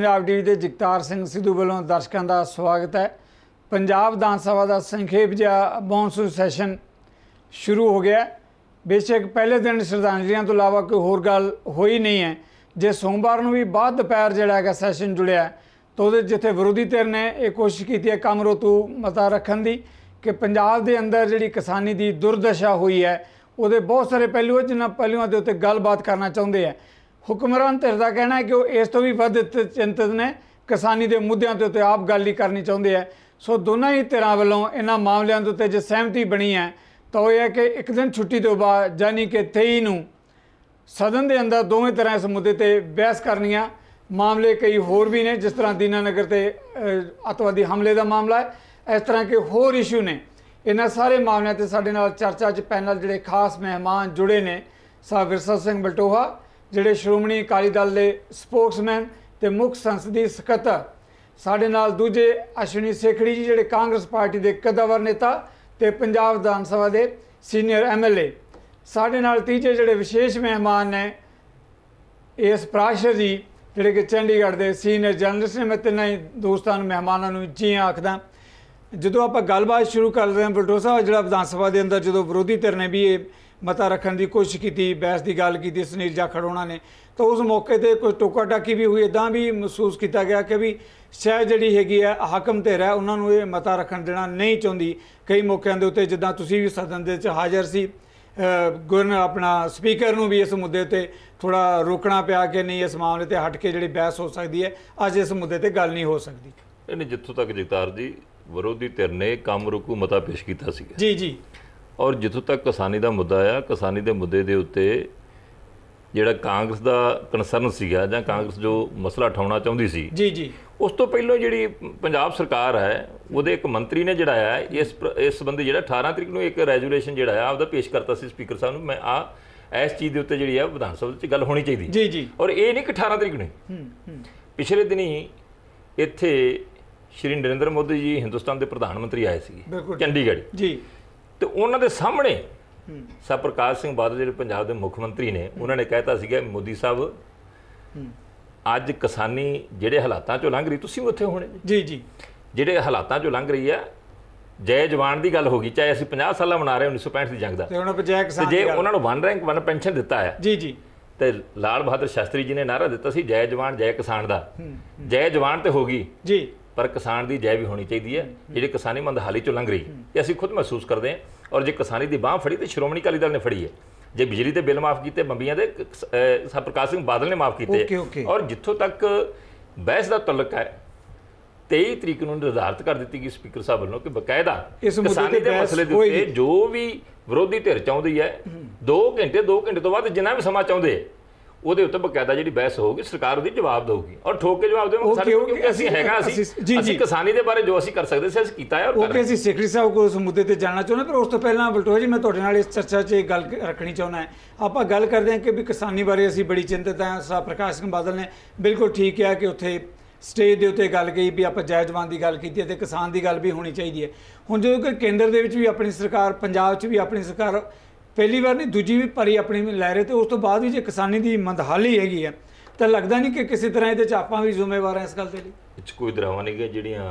Punjab TV ਦੇ ਜਗਤਾਰ ਸਿੰਘ ਸਿੱਧੂ ਵੱਲੋਂ ਦਰਸ਼ਕਾਂ ਦਾ ਸਵਾਗਤ ਹੈ ਪੰਜਾਬ ਵਿਧਾਨ ਸਭਾ ਦਾ ਸੰਖੇਪ ਜਿਹਾ ਬੌਂਸੂ ਸੈਸ਼ਨ ਸ਼ੁਰੂ ਹੋ ਗਿਆ ਬੇਸ਼ੱਕ ਪਹਿਲੇ ਦਿਨ ਸ਼ਰਧਾਂਜਲੀਆਂ ਤੋਂ ਇਲਾਵਾ ਕੋਈ ਹੋਰ ਗੱਲ ਹੋਈ ਨਹੀਂ ਹੈ ਜੇ ਸੋਮਵਾਰ ਨੂੰ ਵੀ ਬਾਅਦ ਦੁਪਹਿਰ ਜਿਹੜਾ ਹੈਗਾ ਸੈਸ਼ਨ ਜੁੜਿਆ ਤਾਂ ਉਹਦੇ ਜਿੱਥੇ ਵਿਰੋਧੀ ਧਿਰ ਨੇ ਇਹ ਕੋਸ਼ਿਸ਼ ਕੀਤੀ ਹੈ ਕਮਰੋਤੂ ਮਤਾ ਰੱਖਣ ਦੀ ਕਿ ਪੰਜਾਬ ਦੇ ਅੰਦਰ ਜਿਹੜੀ ਕਿਸਾਨੀ ਦੀ ਦੁਰਦਸ਼ਾ ਹੋਈ ਹੈ ਉਹਦੇ ਬਹੁਤ ਸਾਰੇ ਪਹਿਲੂ ਜਿਨ੍ਹਾਂ ਪਹਿਲੂਆਂ ਦੇ ਉੱਤੇ ਗੱਲਬਾਤ ਕਰਨਾ ਚਾਹੁੰਦੇ ਆ ਹੁਕਮਰਾਨ ਧਿਰ ਦਾ ਕਹਿਣਾ ਹੈ ਕਿ ਉਹ ਇਸ ਤੋਂ ਵੀ ਵੱਧ ਚਿੰਤਤ ਨੇ ਕਿਸਾਨੀ ਦੇ ਮੁੱਦਿਆਂ ਤੇ ਉੱਤੇ ਆਪ ਗੱਲ ਹੀ ਕਰਨੀ ਚਾਹੁੰਦੇ ਆ ਸੋ ਦੋਨਾਂ ਹੀ ਧਿਰਾਂ ਵੱਲੋਂ ਇਹਨਾਂ ਮਾਮਲਿਆਂ ਦੇ ਉੱਤੇ ਜੇ ਸਹਿਮਤੀ ਬਣੀ ਹੈ ਤਾਂ ਉਹ ਇਹ ਹੈ ਕਿ ਇੱਕ ਦਿਨ ਛੁੱਟੀ ਤੋਂ ਬਾਅਦ ਯਾਨੀ ਕਿ 23 ਨੂੰ ਸਦਨ ਦੇ ਅੰਦਰ ਦੋਵੇਂ ਤਰ੍ਹਾਂ ਇਸ ਮੁੱਦੇ ਤੇ ਬਹਿਸ ਕਰਨੀਆਂ ਮਾਮਲੇ ਕਈ ਹੋਰ ਵੀ ਨੇ ਜਿਸ ਤਰ੍ਹਾਂ ਦੀਨਾਨਗਰ ਤੇ ਅਤਵਾਦੀ ਹਮਲੇ ਦਾ ਮਾਮਲਾ ਹੈ ਇਸ ਤਰ੍ਹਾਂ ਕਿ ਹੋਰ ਇਸ਼ੂ ਨੇ ਇਹਨਾਂ ਸਾਰੇ ਮਾਮਲਿਆਂ ਤੇ ਸਾਡੇ ਨਾਲ ਚਰਚਾ 'ਚ ਪੈਨਲ ਜਿਹੜੇ ਖਾਸ ਮਹਿਮਾਨ ਜੁੜੇ ਨੇ ਸਾਹਿਬ ਵਿਰਸਾ ਸਿੰਘ ਬਲਟੋਹਾ ਜਿਹੜੇ ਸ਼੍ਰੋਮਣੀ ਅਕਾਲੀ ਦਲ ਦੇ ਸਪੋਕਸਮੈਨ ਤੇ ਮੁੱਖ ਸੰਸਦੀ ਸਕੱਤਰ ਸਾਡੇ ਨਾਲ ਦੂਜੇ ਅਸ਼ਵਨੀ ਸੇਖੜੀ ਜੀ ਜਿਹੜੇ ਕਾਂਗਰਸ ਪਾਰਟੀ ਦੇ ਕਦਵਰ ਨੇਤਾ ਤੇ ਪੰਜਾਬ ਵਿਧਾਨ ਸਭਾ ਦੇ ਸੀਨੀਅਰ ਐਮਐਲਏ ਸਾਡੇ ਨਾਲ ਤੀਜੇ ਜਿਹੜੇ ਵਿਸ਼ੇਸ਼ ਮਹਿਮਾਨ ਨੇ ਇਸ ਪ੍ਰਾਸ਼ਰ ਜੀ ਜਿਹੜੇ ਕਿ ਚੰਡੀਗੜ੍ਹ ਦੇ ਸੀਨੀਅਰ ਜਰਨਲਿਸਟ ਨੇ ਮੈਂ ਤਿੰਨਾਂ ਹੀ ਦੋਸਤਾਂ ਨੂੰ ਮਹਿਮਾਨਾਂ ਨੂੰ ਜੀ ਆਖਦਾ ਜਦੋਂ ਆਪਾਂ ਗੱਲਬਾਤ ਸ਼ੁਰੂ ਕਰ ਰਹੇ ਹਾਂ ਬਲਟੋਸਾ ਜਿਹੜਾ ਵਿਧਾਨ ਸਭਾ ਦੇ ਅੰਦਰ ਜਦੋਂ ਵਿਰੋਧੀ ਧਿਰ ਨੇ ਵੀ ਇਹ ਮਤਾ ਰੱਖਣ ਦੀ ਕੋਸ਼ਿਸ਼ ਕੀਤੀ ਬਹਿਸ ਦੀ ਗੱਲ ਕੀਤੀ ਸੁਨੀਲ ਜਾਖੜ ਉਹਨਾਂ ਨੇ ਤਾਂ ਉਸ ਮੌਕੇ ਤੇ ਕੋਈ ਟੋਕਾ ਟਾਕੀ ਵੀ ਹੋਈ ਇਦਾਂ ਵੀ ਮਹਿਸੂਸ ਕੀਤਾ ਗਿਆ ਕਿ ਵੀ ਸ਼ਾਇਦ ਜਿਹੜੀ ਹੈਗੀ ਹੈ ਹਾਕਮ ਤੇ ਰਹਿ ਉਹਨਾਂ ਨੂੰ ਇਹ ਮਤਾ ਰੱਖਣ ਦੇਣਾ ਨਹੀਂ ਚਾਹੁੰਦੀ ਕਈ ਮੌਕਿਆਂ ਦੇ ਉੱਤੇ ਜਿੱਦਾਂ ਤੁਸੀਂ ਵੀ ਸਦਨ ਦੇ ਵਿੱਚ ਹਾਜ਼ਰ ਸੀ ਗੁਰਨ ਆਪਣਾ ਸਪੀਕਰ ਨੂੰ ਵੀ ਇਸ ਮੁੱਦੇ ਤੇ ਥੋੜਾ ਰੋਕਣਾ ਪਿਆ ਕਿ ਨਹੀਂ ਇਸ ਮਾਮਲੇ ਤੇ ਹਟ ਕੇ ਜਿਹੜੀ ਬਹਿਸ ਹੋ ਸਕਦੀ ਹੈ ਅੱਜ ਇਸ ਮੁੱਦੇ ਤੇ ਗੱਲ ਨਹੀਂ ਹੋ ਸਕਦੀ ਇਹਨੇ ਜਿੱਥੋਂ ਤੱਕ ਜਗਤਾਰ ਜੀ ਵਿਰੋਧੀ ਧਿਰ ਨੇ ਕੰਮ ਰੁਕੂ ਮਤਾ ਪੇਸ਼ ਕੀਤਾ ਸੀ ਜੀ ਜੀ ਔਰ ਜਿੱਥੋਂ ਤੱਕ ਕਿਸਾਨੀ ਦਾ ਮੁੱਦਾ ਆ ਕਿਸਾਨੀ ਦੇ ਮੁੱਦੇ ਦੇ ਉੱਤੇ ਜਿਹੜਾ ਕਾਂਗਰਸ ਦਾ ਕਨਸਰਨ ਸੀਗਾ ਜਾਂ ਕਾਂਗਰਸ ਜੋ ਮਸਲਾ ਠਾਉਣਾ ਚਾਹੁੰਦੀ ਸੀ ਜੀ ਜੀ ਉਸ ਤੋਂ ਪਹਿਲਾਂ ਜਿਹੜੀ ਪੰਜਾਬ ਸਰਕਾਰ ਹੈ ਉਹਦੇ ਇੱਕ ਮੰਤਰੀ ਨੇ ਜਿਹੜਾ ਆ ਇਸ ਇਸ ਸੰਬੰਧੀ ਜਿਹੜਾ 18 ਤਰੀਕ ਨੂੰ ਇੱਕ ਰੈਜੂਲੇਸ਼ਨ ਜਿਹੜਾ ਆ ਆਪਦਾ ਪੇਸ਼ ਕਰਤਾ ਸੀ ਸਪੀਕਰ ਸਾਹਿਬ ਨੂੰ ਮੈਂ ਆ ਇਸ ਚੀਜ਼ ਦੇ ਉੱਤੇ ਜਿਹੜੀ ਆ ਵਿਧਾਨ ਸਭਾ ਵਿੱਚ ਗੱਲ ਹੋਣੀ ਚਾਹੀਦੀ ਜੀ ਜੀ ਔਰ ਇਹ ਨਹੀਂ ਕਿ 18 ਤਰੀਕ ਨੂੰ ਪਿਛਲੇ ਦਿਨੀ ਇੱਥੇ ਸ਼੍ਰੀ ਨਰਿੰਦਰ ਮੋਦੀ ਜੀ ਹਿੰਦੁਸਤਾਨ ਦੇ ਪ੍ਰਧਾਨ ਮੰਤਰੀ ਆਏ ਸੀ ਚੰਡੀਗੜ੍ਹ ਜੀ ਤੇ ਉਹਨਾਂ ਦੇ ਸਾਹਮਣੇ ਸਰ ਪ੍ਰਕਾਸ਼ ਸਿੰਘ ਬਾਦਲ ਜਿਹੜੇ ਪੰਜਾਬ ਦੇ ਮੁੱਖ ਮੰਤਰੀ ਨੇ ਉਹਨਾਂ ਨੇ ਕਹਿਤਾ ਸੀਗਾ ਮੋਦੀ ਸਾਹਿਬ ਅੱਜ ਕਿਸਾਨੀ ਜਿਹੜੇ ਹਾਲਾਤਾਂ ਚੋਂ ਲੰਘ ਰਹੀ ਤੁਸੀਂ ਉੱਥੇ ਹੋਣੇ ਜੀ ਜੀ ਜਿਹੜੇ ਹਾਲਾਤਾਂ ਚੋਂ ਲੰਘ ਰਹੀ ਆ ਜੈ ਜਵਾਨ ਦੀ ਗੱਲ ਹੋ ਗਈ ਚਾਹੇ ਅਸੀਂ 50 ਸਾਲਾਂ ਮਨਾ ਰਹੇ 1965 ਦੀ ਜੰਗ ਦਾ ਤੇ ਹੁਣ ਪਰ ਜੈ ਕਿਸਾਨ ਜੇ ਉਹਨਾਂ ਨੂੰ 1 ਰੈਂਕ 1 ਪੈਨਸ਼ਨ ਦਿੱਤਾ ਹੈ ਜੀ ਜੀ ਤੇ ਲਾਲ ਬਹਾਦਰ ਸ਼ਾਸਤਰੀ ਜੀ ਨੇ ਨਾਰਾ ਦਿੱਤਾ ਸੀ ਜੈ ਜਵਾਨ ਜੈ ਕਿਸਾਨ ਦਾ ਜੈ ਜਵਾਨ ਤੇ ਹੋ ਗਈ ਜੀ ਪਰ ਕਿਸਾਨ ਦੀ ਜੈ ਵੀ ਹੋਣੀ ਚਾਹੀਦੀ ਹੈ ਜਿਹੜੇ ਕਿਸਾਨੀ ਮੰਦ ਹਾਲੀ ਚੋਂ ਲੰਘ ਰਹੀ ਇਹ ਅਸੀਂ ਖੁਦ ਮਹਿਸੂਸ ਕਰਦੇ ਹਾਂ ਔਰ ਜੇ ਕਿਸਾਨੀ ਦੀ ਬਾਹ ਫੜੀ ਤੇ ਸ਼੍ਰੋਮਣੀ ਕਾਲੀ ਦਲ ਨੇ ਫੜੀ ਹੈ ਜੇ ਬਿਜਲੀ ਦੇ ਬਿੱਲ ਮਾਫ ਕੀਤੇ ਬੰਬੀਆਂ ਦੇ ਸਭ ਪ੍ਰਕਾਸ਼ ਸਿੰਘ ਬਾਦਲ ਨੇ ਮਾਫ ਕੀਤੇ ਔਰ ਜਿੱਥੋਂ ਤੱਕ ਬਹਿਸ ਦਾ ਤਲਕ ਹੈ 23 ਤਰੀਕ ਨੂੰ ਨਿਰਧਾਰਿਤ ਕਰ ਦਿੱਤੀ ਗਈ ਸਪੀਕਰ ਸਾਹਿਬ ਵੱਲੋਂ ਕਿ ਬਕਾਇਦਾ ਕਿਸਾਨੀ ਦੇ ਮਸਲੇ ਦੇ ਉੱਤੇ ਜੋ ਵੀ ਵਿਰੋਧੀ ਧਿਰ ਚਾਹੁੰਦੀ ਹੈ 2 ਘੰਟੇ 2 ਘੰਟੇ ਤੋਂ ਬਾਅਦ ਜਿੰਨਾ ਵੀ ਸਮਾਂ ਚਾਹੁੰਦੇ ਉਹਦੇ ਉੱਤੇ ਬਕਾਇਦਾ ਜਿਹੜੀ ਬਹਿਸ ਹੋਊਗੀ ਸਰਕਾਰ ਉਹਦੀ ਜਵਾਬ ਦੇਊਗੀ ਔਰ ਠੋਕ ਕੇ ਜਵਾਬ ਦੇਵਾਂਗੇ ਸਾਡੇ ਕੋਲ ਕਿਉਂਕਿ ਅਸੀਂ ਹੈਗਾ ਅਸੀਂ ਅਸੀਂ ਕਿਸਾਨੀ ਦੇ ਬਾਰੇ ਜੋ ਅਸੀਂ ਕਰ ਸਕਦੇ ਸੀ ਅਸੀਂ ਕੀਤਾ ਹੈ ਔਰ ਓਕੇ ਅਸੀਂ ਸੈਕਟਰੀ ਸਾਹਿਬ ਕੋਲ ਉਸ ਮੁੱਦੇ ਤੇ ਜਾਣਾ ਚਾਹੁੰਦੇ ਪਰ ਉਸ ਤੋਂ ਪਹਿਲਾਂ ਬਲਟੋਹ ਜੀ ਮੈਂ ਤੁਹਾਡੇ ਨਾਲ ਇਸ ਚਰਚਾ 'ਚ ਗੱਲ ਰੱਖਣੀ ਚਾਹੁੰਦਾ ਆਪਾਂ ਗੱਲ ਕਰਦੇ ਹਾਂ ਕਿ ਵੀ ਕਿਸਾਨੀ ਬਾਰੇ ਅਸੀਂ ਬੜੀ ਚਿੰਤਤ ਹਾਂ ਸਾ ਪ੍ਰਕਾਸ਼ ਸਿੰਘ ਬਾਦਲ ਨੇ ਬਿਲਕੁਲ ਠੀਕ ਕਿਹਾ ਕਿ ਉੱਥੇ ਸਟੇਜ ਦੇ ਉੱਤੇ ਗੱਲ ਗਈ ਵੀ ਆਪਾਂ ਜਾਇਜ਼ਵਾਨ ਦੀ ਗੱਲ ਕੀਤੀ ਤੇ ਕਿਸਾਨ ਦੀ ਗੱਲ ਵੀ ਹੋਣੀ ਚਾਹੀਦੀ ਹੈ ਹੁਣ ਜਦੋਂ ਕਿ ਕੇਂਦਰ ਦੇ ਵਿੱਚ ਵੀ ਆਪਣੀ ਸਰਕਾਰ ਪੰਜਾਬ 'ਚ ਵੀ ਆਪਣੀ ਸਰਕਾਰ ਪਹਿਲੀ ਵਾਰ ਨਹੀਂ ਦੂਜੀ ਵੀ ਭਰੀ ਆਪਣੀ ਲੈ ਰਹੇ ਤੇ ਉਸ ਤੋਂ ਬਾਅਦ ਵੀ ਜੇ ਕਿਸਾਨੀ ਦੀ ਮੰਦਹਾਲੀ ਹੈਗੀ ਆ ਤਾਂ ਲੱਗਦਾ ਨਹੀਂ ਕਿ ਕਿਸੇ ਤਰ੍ਹਾਂ ਇਹਦੇ ਚ ਆਪਾਂ ਵੀ ਜ਼ਿੰਮੇਵਾਰ ਹਾਂ ਇਸ ਗੱਲ ਦੇ ਲਈ ਵਿੱਚ ਕੋਈ ਦਰਾਵਾ ਨਹੀਂ ਕਿ ਜਿਹੜੀਆਂ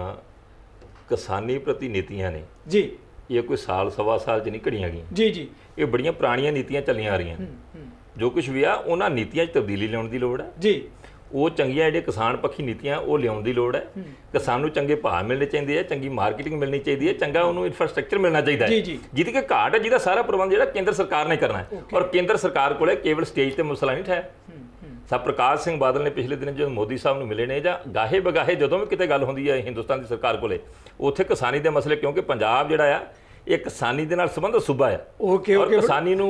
ਕਿਸਾਨੀ ਪ੍ਰਤੀ ਨੀਤੀਆਂ ਨੇ ਜੀ ਇਹ ਕੋਈ ਸਾਲ ਸਵਾ ਸਾਲ ਚ ਨਹੀਂ ਘੜੀਆਂ ਗਈਆਂ ਜੀ ਜੀ ਇਹ ਬੜੀਆਂ ਪੁਰਾਣੀਆਂ ਨੀਤੀਆਂ ਚੱਲੀਆਂ ਆ ਰਹੀਆਂ ਜੋ ਕੁਝ ਵੀ ਆ ਉਹਨਾਂ ਨੀਤੀਆਂ 'ਚ ਤਬਦੀਲੀ ਲਿਆਉਣ ਦੀ ਲੋੜ ਹੈ ਜੀ ਉਹ ਚੰਗੀਆਂ ਜਿਹੜੇ ਕਿਸਾਨ ਪੱਖੀ ਨੀਤੀਆਂ ਉਹ ਲਿਆਉਣ ਦੀ ਲੋੜ ਹੈ ਕਿਸਾਨ ਨੂੰ ਚੰਗੇ ਭਾਅ ਮਿਲਣੇ ਚਾਹੀਦੇ ਆ ਚੰਗੀ ਮਾਰਕੀਟਿੰਗ ਮਿਲਣੀ ਚਾਹੀਦੀ ਹੈ ਚੰਗਾ ਉਹਨੂੰ ਇਨਫਰਾਸਟ੍ਰਕਚਰ ਮਿਲਣਾ ਚਾਹੀਦਾ ਹੈ ਜਿਹਦੀ ਕਿ ਘਾਟ ਹੈ ਜਿਹਦਾ ਸਾਰਾ ਪ੍ਰਬੰਧ ਜਿਹੜਾ ਕੇਂਦਰ ਸਰਕਾਰ ਨੇ ਕਰਨਾ ਹੈ ਔਰ ਕੇਂਦਰ ਸਰਕਾਰ ਕੋਲੇ ਕੇਵਲ ਸਟੇਜ ਤੇ ਮਸਲਾ ਨਹੀਂ ਠਾਇਆ ਸਾ ਪ੍ਰਕਾਸ਼ ਸਿੰਘ ਬਾਦਲ ਨੇ ਪਿਛਲੇ ਦਿਨ ਜਦੋਂ ਮੋਦੀ ਸਾਹਿਬ ਨੂੰ ਮਿਲੇ ਨੇ ਜਾਂ ਗਾਹੇ ਬਗਾਹੇ ਜਦੋਂ ਵੀ ਕਿਤੇ ਗੱਲ ਹੁੰਦੀ ਹੈ ਹਿੰਦੁਸਤਾਨ ਦੀ ਸਰਕਾਰ ਕੋਲੇ ਉੱਥੇ ਕਿਸਾਨੀ ਦੇ ਮਸਲੇ ਕਿਉਂਕਿ ਪੰਜਾਬ ਜਿਹੜਾ ਆ ਇਹ ਕਿਸਾਨੀ ਦੇ ਨਾਲ ਸੰਬੰਧ ਸੂਬਾ ਆ ਓਕੇ ਓਕੇ ਕਿਸਾਨੀ ਨੂੰ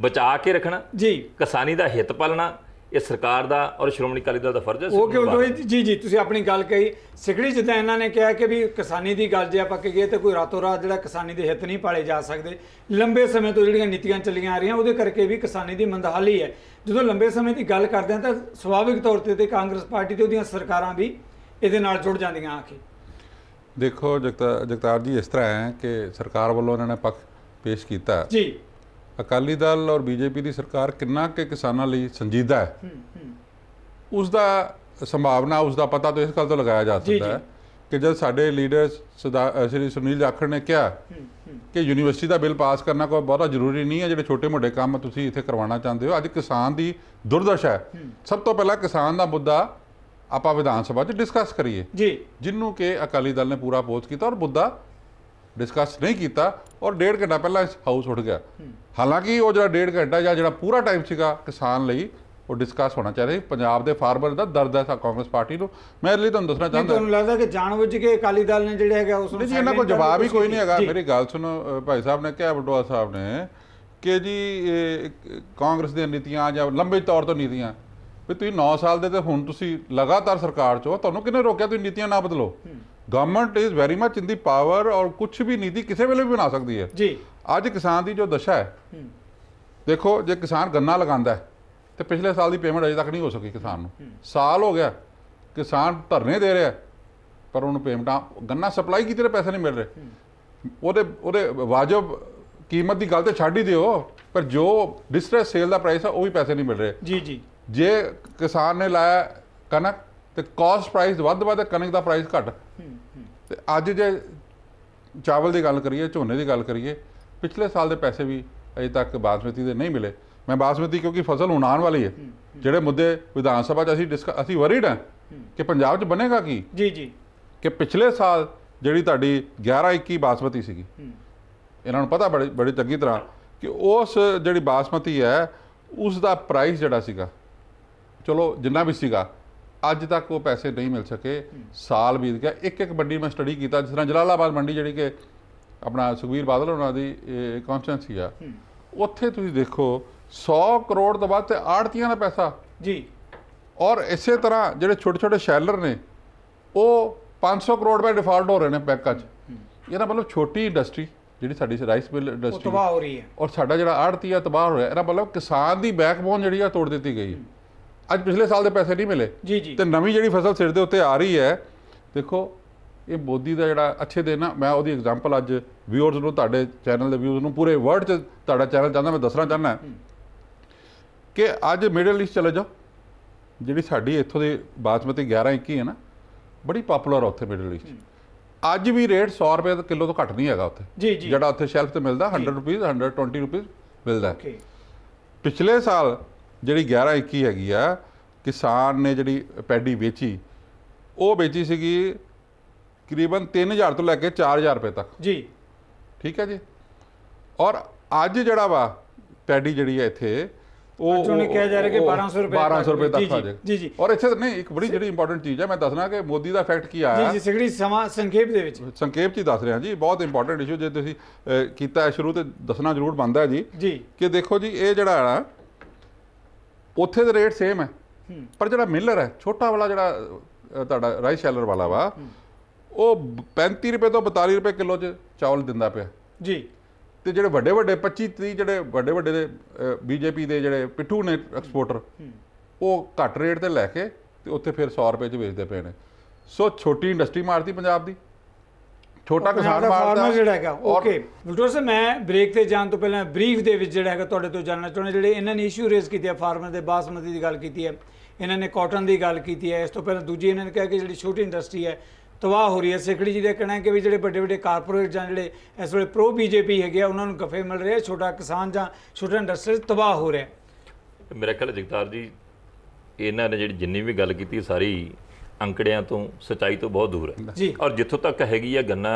ਬਚਾ ਕੇ ਰੱਖਣਾ ਜੀ ਕਿਸਾਨੀ ਦਾ ਹਿੱਤ ਪਾਲਣਾ ਇਹ ਸਰਕਾਰ ਦਾ ਔਰ ਸ਼੍ਰੋਮਣੀ ਅਕਾਲੀ ਦਲ ਦਾ ਫਰਜ਼ ਹੈ ਉਹ ਕਿਉਂ ਜੀ ਜੀ ਤੁਸੀਂ ਆਪਣੀ ਗੱਲ ਕਹੀ ਸਿਕੜੀ ਜਿੱਦਾਂ ਇਹਨਾਂ ਨੇ ਕਿਹਾ ਕਿ ਵੀ ਕਿਸਾਨੀ ਦੀ ਗੱਲ ਜੇ ਆਪਾਂ ਕਹੀਏ ਤਾਂ ਕੋਈ ਰਾਤੋਂ ਰਾਤ ਜਿਹੜਾ ਕਿਸਾਨੀ ਦੇ ਹਿੱਤ ਨਹੀਂ ਪਾਲੇ ਜਾ ਸਕਦੇ ਲੰਬੇ ਸਮੇਂ ਤੋਂ ਜਿਹੜੀਆਂ ਨੀਤੀਆਂ ਚੱਲੀਆਂ ਆ ਰਹੀਆਂ ਉਹਦੇ ਕਰਕੇ ਵੀ ਕਿਸਾਨੀ ਦੀ ਮੰਦਹਾਲੀ ਹੈ ਜਦੋਂ ਲੰਬੇ ਸਮੇਂ ਦੀ ਗੱਲ ਕਰਦੇ ਆ ਤਾਂ ਸੁਭਾਵਿਕ ਤੌਰ ਤੇ ਤੇ ਕਾਂਗਰਸ ਪਾਰਟੀ ਤੇ ਉਹਦੀਆਂ ਸਰਕਾਰਾਂ ਵੀ ਇਹਦੇ ਨਾਲ ਜੁੜ ਜਾਂਦੀਆਂ ਆ ਕੇ ਦੇਖੋ ਜਗਤਾਰ ਜੀ ਇਸ ਤਰ੍ਹਾਂ ਹੈ ਕਿ ਸਰਕਾਰ ਵੱਲੋਂ ਇਹਨਾਂ ਨੇ ਪੱਖ ਪੇਸ਼ ਕੀਤਾ ਜੀ ਅਕਾਲੀ ਦਲ ਔਰ ਬੀਜੇਪੀ ਦੀ ਸਰਕਾਰ ਕਿੰਨਾ ਕਿ ਕਿਸਾਨਾਂ ਲਈ ਸੰਜੀਦਾ ਹੈ ਉਸ ਦਾ ਸੰਭਾਵਨਾ ਉਸ ਦਾ ਪਤਾ ਤਾਂ ਇਸ ਗੱਲ ਤੋਂ ਲਗਾਇਆ ਜਾ ਸਕਦਾ ਹੈ ਕਿ ਜਦ ਸਾਡੇ ਲੀਡਰ ਸ੍ਰੀ ਸੁਨੀਲ ਜਾਖੜ ਨੇ ਕਿਹਾ ਕਿ ਯੂਨੀਵਰਸਿਟੀ ਦਾ ਬਿੱਲ ਪਾਸ ਕਰਨਾ ਕੋਈ ਬਹੁਤਾ ਜ਼ਰੂਰੀ ਨਹੀਂ ਹੈ ਜਿਹੜੇ ਛੋਟੇ ਮੋਟੇ ਕੰਮ ਤੁਸੀਂ ਇੱਥੇ ਕਰਵਾਉਣਾ ਚਾਹੁੰਦੇ ਹੋ ਅੱਜ ਕਿਸਾਨ ਦੀ ਦੁਰਦਸ਼ਾ ਹੈ ਸਭ ਤੋਂ ਪਹਿਲਾਂ ਕਿਸਾਨ ਦਾ ਮੁੱਦਾ ਆਪਾਂ ਵਿਧਾਨ ਸਭਾ 'ਚ ਡਿਸਕਸ ਕਰੀਏ ਜੀ ਜਿੰਨੂੰ ਕਿ ਅਕਾਲੀ ਦਲ ਨੇ ਪੂਰਾ ਪੋਸਟ ਕੀਤਾ ਔਰ ਮੁੱਦਾ ਡਿਸਕਸ ਨਹੀਂ ਕੀਤਾ ਔਰ ਡੇਢ ਘੰਟਾ ਪਹਿਲਾਂ ਹਾਊਸ ਉੱਠ ਗਿਆ ਹਾਲਾਂਕਿ ਉਹ ਜਿਹੜਾ ਡੇਢ ਘੰਟਾ ਜਾਂ ਜਿਹੜਾ ਪੂਰਾ ਟਾਈਮ ਸੀਗਾ ਕਿਸਾਨ ਲਈ ਉਹ ਡਿਸਕਸ ਹੋਣਾ ਚਾਹੀਦਾ ਸੀ ਪੰਜਾਬ ਦੇ ਫਾਰਮਰ ਦਾ ਦਰਦ ਹੈ ਸਾ ਕਾਂਗਰਸ ਪਾਰਟੀ ਨੂੰ ਮੈਂ ਇਹ ਲਈ ਤੁਹਾਨੂੰ ਦੱਸਣਾ ਚਾਹੁੰਦਾ ਤੁਹਾਨੂੰ ਲੱਗਦਾ ਕਿ ਜਾਣਬੁੱਝ ਕੇ ਅਕਾਲੀ ਦਲ ਨੇ ਜਿਹੜੇ ਹੈਗਾ ਉਸ ਨੂੰ ਨਹੀਂ ਜੀ ਇਹਨਾਂ ਕੋਲ ਜਵਾਬ ਹੀ ਕੋਈ ਨਹੀਂ ਹੈਗਾ ਮੇਰੀ ਗੱਲ ਸੁਣੋ ਭਾਈ ਸਾਹਿਬ ਨੇ ਕਿਹਾ ਬਟਵਾ ਸਾਹਿਬ ਨੇ ਕਿ ਜੀ ਕਾਂਗਰਸ ਦੀਆਂ ਨੀਤੀਆਂ ਜਾਂ ਲੰਬੇ ਤੌਰ ਤੋਂ ਨੀਤੀਆਂ ਵੀ ਤੁਸੀਂ 9 ਸਾਲ ਦੇ ਤੇ ਹੁਣ ਤੁਸੀਂ ਲਗਾਤਾਰ ਸਰਕਾਰ 'ਚ ਹੋ ਤੁਹਾਨੂੰ ਕਿਹਨੇ ਰੋਕਿਆ ਤੁਸੀਂ ਨੀਤੀਆਂ ਨਾ ਬਦਲੋ government is very much in the power ਔਰ ਕੁਝ ਵੀ ਨੀਤੀ ਕਿਸੇ ਵੇਲੇ ਵੀ ਬਣਾ ਸਕਦੀ ਹੈ ਜੀ ਅੱਜ ਕਿਸਾਨ ਦੀ ਜੋ ਦਸ਼ਾ ਹੈ ਦੇਖੋ ਜੇ ਕਿਸਾਨ ਗੰਨਾ ਲਗਾਉਂਦਾ ਹੈ ਤੇ ਪਿਛਲੇ ਸਾਲ ਦੀ ਪੇਮੈਂਟ ਅਜੇ ਤੱਕ ਨਹੀਂ ਹੋ ਸਕੀ ਕਿਸਾਨ ਨੂੰ ਸਾਲ ਹੋ ਗਿਆ ਕਿਸਾਨ ਧਰਨੇ ਦੇ ਰਿਹਾ ਪਰ ਉਹਨੂੰ ਪੇਮੈਂਟਾਂ ਗੰਨਾ ਸਪਲਾਈ ਕੀਤੇ ਪੈਸੇ ਨਹੀਂ ਮਿਲ ਰਹੇ ਉਹਦੇ ਉਹਦੇ ਵਾਜਬ ਕੀਮਤ ਦੀ ਗੱਲ ਤੇ ਛੱਡ ਹੀ ਦਿਓ ਪਰ ਜੋ ਡਿਸਟ੍ਰੈਸ ਸੇਲ ਦਾ ਪ੍ਰਾਈਸ ਆ ਉਹ ਵੀ ਪੈਸੇ ਨਹੀਂ ਮਿਲ ਰਹੇ ਜੀ ਜੀ ਜੇ ਕਿਸਾਨ ਨੇ ਲਾਇਆ ਕਣਕ ਤੇ ਕਾਸਟ ਪ੍ਰਾਈਸ ਵੱਧ ਵੱਧ ਕਣਕ ਦਾ ਪ੍ਰਾਈਸ ਘਟ ਤੇ ਅੱਜ ਜੇ ਚਾਵਲ ਦੀ ਗੱਲ ਕਰੀਏ ਝੋਨੇ ਦੀ ਗੱਲ ਕਰੀਏ ਪਿਛਲੇ ਸਾਲ ਦੇ ਪੈਸੇ ਵੀ ਅਜੇ ਤੱਕ ਬਾਸਮਤੀ ਦੇ ਨਹੀਂ ਮਿਲੇ ਮੈਂ ਬਾਸਮਤੀ ਕਿਉਂਕਿ ਫਸਲ ਹੁਣ ਆਉਣ ਵਾਲੀ ਹੈ ਜਿਹੜੇ ਮੁੱਦੇ ਵਿਧਾਨ ਸਭਾ 'ਚ ਅਸੀਂ ਅਸੀਂ ਵਰੀਡ ਹਾਂ ਕਿ ਪੰਜਾਬ 'ਚ ਬਣੇਗਾ ਕੀ ਜੀ ਜੀ ਕਿ ਪਿਛਲੇ ਸਾਲ ਜਿਹੜੀ ਤੁਹਾਡੀ 11 21 ਬਾਸਮਤੀ ਸੀਗੀ ਇਹਨਾਂ ਨੂੰ ਪਤਾ ਬੜੀ ਬੜੀ ਚੰਗੀ ਤਰ੍ਹਾਂ ਕਿ ਉਸ ਜਿਹੜੀ ਬਾਸਮਤੀ ਹੈ ਉਸ ਦਾ ਪ੍ਰਾਈਸ ਜਿਹੜਾ ਸੀਗਾ ਚਲੋ ਜਿੰਨਾ ਵੀ ਸੀਗਾ ਅੱਜ ਤੱਕ ਉਹ ਪੈਸੇ ਨਹੀਂ ਮਿਲ ਸਕੇ ਸਾਲ ਬੀਤ ਗਿਆ ਇੱਕ ਇੱਕ ਵੱਡੀ ਮੈਂ ਸਟੱਡੀ ਕੀਤਾ ਜਿਸ ਤਰ੍ਹਾਂ ਜਲਾਲਾਬਾਦ ਮੰਡੀ ਜਿਹੜੀ ਕਿ ਆਪਣਾ ਸੁਖਵੀਰ ਬਾਦਲ ਉਹਨਾਂ ਦੀ ਕੌਂਸਟੈਂਸੀ ਆ ਉੱਥੇ ਤੁਸੀਂ ਦੇਖੋ 100 ਕਰੋੜ ਤੋਂ ਬਾਅਦ ਤੇ ਆੜਤੀਆਂ ਦਾ ਪੈਸਾ ਜੀ ਔਰ ਇਸੇ ਤਰ੍ਹਾਂ ਜਿਹੜੇ ਛੋਟੇ ਛੋਟੇ ਸ਼ੈਲਰ ਨੇ ਉਹ 500 ਕਰੋੜ ਰੁਪਏ ਡਿਫਾਲਟ ਹੋ ਰਹੇ ਨੇ ਪੈਕਾਂ 'ਚ ਇਹਦਾ ਮਤਲਬ ਛੋਟੀ ਇੰਡਸਟਰੀ ਜਿਹੜੀ ਸਾਡੀ ਰਾਈਸ ਮਿਲ ਇੰਡਸਟਰੀ ਤਬਾਹ ਹੋ ਰਹੀ ਹੈ ਔਰ ਸਾਡਾ ਜਿਹੜਾ ਆੜਤੀਆ ਤਬਾਹ ਹੋ ਰਿਹਾ ਇਹਦਾ ਮਤਲਬ ਕਿਸਾਨ ਦੀ ਬੈਕਬੋਨ ਜਿਹੜੀ ਆ ਤੋੜ ਦਿੱਤੀ ਗਈ ਹੈ ਅੱਜ ਪਿਛਲੇ ਸਾਲ ਦੇ ਪੈਸੇ ਨਹੀਂ ਮਿਲੇ ਜੀ ਜੀ ਤੇ ਨਵੀਂ ਜਿਹੜੀ ਫਸਲ ਸਿਰ ਦੇ ਉੱਤੇ ਆ ਰਹੀ ਹੈ ਦੇਖੋ ਇਹ ਮੋਦੀ ਦਾ ਜਿਹੜਾ ਅੱਛੇ ਦੇ ਨਾ ਮੈਂ ਉਹਦੀ ਐਗਜ਼ਾਮਪਲ ਅੱਜ ਵਿਊਅਰਸ ਨੂੰ ਤੁਹਾਡੇ ਚੈਨਲ ਦੇ ਵਿਊਅਰਸ ਨੂੰ ਪੂਰੇ ਵਰਲਡ 'ਚ ਤੁਹਾਡਾ ਚੈਨਲ ਚਾਹੁੰਦਾ ਮੈਂ ਦੱਸਣਾ ਚਾਹਨਾ ਕਿ ਅੱਜ ਮਿਡਲ ਈਸਟ ਚਲੇ ਜਾਓ ਜਿਹੜੀ ਸਾਡੀ ਇੱਥੋਂ ਦੇ ਬਾਸਮਤੀ 11 21 ਹੈ ਨਾ ਬੜੀ ਪਪੂਲਰ ਆ ਉੱਥੇ ਮਿਡਲ ਈਸਟ ਅੱਜ ਵੀ ਰੇਟ 100 ਰੁਪਏ ਦਾ ਕਿਲੋ ਤੋਂ ਘੱਟ ਨਹੀਂ ਹੈਗਾ ਉੱਥੇ ਜਿਹੜਾ ਉੱਥੇ ਸ਼ੈਲਫ ਤੇ ਮਿਲਦਾ 100 ਰੁਪਏ 120 ਰੁਪਏ ਮਿਲਦਾ ਪਿਛਲੇ ਸਾਲ ਜਿਹੜੀ 11 21 ਹੈਗੀ ਆ ਕਿਸਾਨ ਨੇ ਜਿਹੜੀ ਪੈਡੀ ਵੇਚੀ ਉਹ ਵੇਚੀ ਸੀਗੀ ਕਰੀਬਨ 3000 ਤੋਂ ਲੈ ਕੇ 4000 ਰੁਪਏ ਤੱਕ ਜੀ ਠੀਕ ਹੈ ਜੀ ਔਰ ਅੱਜ ਜਿਹੜਾ ਵਾ ਪੈਡੀ ਜਿਹੜੀ ਹੈ ਇੱਥੇ ਉਹ ਅੱਜ ਉਹਨੇ ਕਿਹਾ ਜਾ ਰਿਹਾ ਕਿ 1200 ਰੁਪਏ 1200 ਰੁਪਏ ਤੱਕ ਆ ਜਾਏਗਾ ਜੀ ਜੀ ਔਰ ਇੱਥੇ ਨਹੀਂ ਇੱਕ ਬੜੀ ਜਿਹੜੀ ਇੰਪੋਰਟੈਂਟ ਚੀਜ਼ ਹੈ ਮੈਂ ਦੱਸਣਾ ਕਿ ਮੋਦੀ ਦਾ ਇਫੈਕਟ ਕੀ ਆਇਆ ਜੀ ਜੀ ਸਿਗੜੀ ਸਮਾ ਸੰਖੇਪ ਦੇ ਵਿੱਚ ਸੰਖੇਪ ਚ ਦੱਸ ਰਿਹਾ ਜੀ ਬਹੁਤ ਇੰਪੋਰਟੈਂਟ ਇਸ਼ੂ ਜੇ ਤੁਸੀਂ ਕੀਤਾ ਸ਼ੁਰੂ ਤੇ ਦੱਸਣਾ ਜ਼ਰੂਰ ਬੰਦਾ ਹੈ ਜੀ ਜੀ ਕਿ ਦੇਖੋ ਜੀ ਇਹ ਜਿਹੜਾ ਹੈ ਉੱਥੇ ਦੇ ਰੇਟ ਸੇਮ ਹੈ ਪਰ ਜਿਹੜਾ ਮਿਲਰ ਹੈ ਛੋਟਾ ਵਾਲਾ ਜਿਹੜਾ ਤੁਹਾਡਾ ਰਾਈਸ ਸ਼ੈਲਰ ਵਾਲਾ ਵਾ ਉਹ 35 ਰੁਪਏ ਤੋਂ 42 ਰੁਪਏ ਕਿਲੋ 'ਚ ਚਾਵਲ ਦਿੰਦਾ ਪਿਆ ਜੀ ਤੇ ਜਿਹੜੇ ਵੱਡੇ ਵੱਡੇ 25 30 ਜਿਹੜੇ ਵੱਡੇ ਵੱਡੇ ਦੇ ਬੀਜੇਪੀ ਦੇ ਜਿਹੜੇ ਪਿੱਠੂ ਨੇ ਐਕਸਪੋਰਟਰ ਉਹ ਘੱਟ ਰੇਟ ਤੇ ਲੈ ਕੇ ਤੇ ਉੱਥੇ ਫਿਰ 100 ਰੁਪਏ 'ਚ ਵੇਚਦੇ ਪਏ ਨੇ ਸੋ ਛੋਟੀ ਇੰਡਸਟਰੀ ਮਾਰਦੀ ਪੰਜਾਬ ਦੀ ਛੋਟਾ ਕਿਸਾਨ ਫਾਰਮਰ ਜਿਹੜਾ ਹੈਗਾ ਓਕੇ ਡਾਕਟਰ ਸਾਹਿਬ ਮੈਂ ਬ੍ਰੇਕ ਤੇ ਜਾਣ ਤੋਂ ਪਹਿਲਾਂ ਬਰੀਫ ਦੇ ਵਿੱਚ ਜਿਹੜਾ ਹੈਗਾ ਤੁਹਾਡੇ ਤੋਂ ਜਾਣਨਾ ਚਾਹੁੰਦਾ ਜਿਹੜੇ ਇਹਨਾਂ ਨੇ ਇਸ਼ੂ ਰੇਜ਼ ਕੀਤੇ ਆ ਫਾਰਮਰ ਦੇ ਬਾਸਮਤੀ ਦੀ ਗੱਲ ਕੀਤੀ ਹੈ ਇਹਨਾਂ ਨੇ ਕਾਟਨ ਦੀ ਗੱਲ ਕੀਤੀ ਹੈ ਇਸ ਤੋਂ ਪਹਿਲਾਂ ਦੂਜੀ ਇਹਨਾਂ ਨੇ ਕਿਹਾ ਕਿ ਜਿਹੜੀ ਛੋਟੀ ਇੰਡਸਟਰੀ ਹੈ ਤਬਾਹ ਹੋ ਰਹੀ ਹੈ ਸਿਕੜੀ ਜੀ ਦੇ ਕਹਿਣਾ ਹੈ ਕਿ ਵੀ ਜਿਹੜੇ ਵੱਡੇ ਵੱਡੇ ਕਾਰਪੋਰੇਟ ਜਾਂ ਜਿਹੜੇ ਇਸ ਵੇਲੇ ਪ੍ਰੋ ਬੀਜੇਪੀ ਹੈਗੇ ਆ ਉਹਨਾਂ ਨੂੰ ਕਫੇ ਮਿਲ ਰਹੇ ਛੋਟਾ ਕਿਸਾਨ ਜਾਂ ਛੋਟਾ ਇੰਡਸਟਰੀ ਤਬਾਹ ਹੋ ਰਿਹਾ ਮੇਰੇ ਖਿਆਲ ਜਗਤਾਰ ਜੀ ਇਹਨਾਂ ਨੇ ਜਿਹੜੀ ਜਿੰਨੀ ਵੀ ਗੱਲ ਕੀਤੀ ਸਾਰੀ ਅੰਕੜਿਆਂ ਤੋਂ ਸਚਾਈ ਤੋਂ ਬਹੁਤ ਦੂਰ ਹੈ ਜੀ ਔਰ ਜਿੱਥੋਂ ਤੱਕ ਹੈਗੀ ਆ ਗੰਨਾ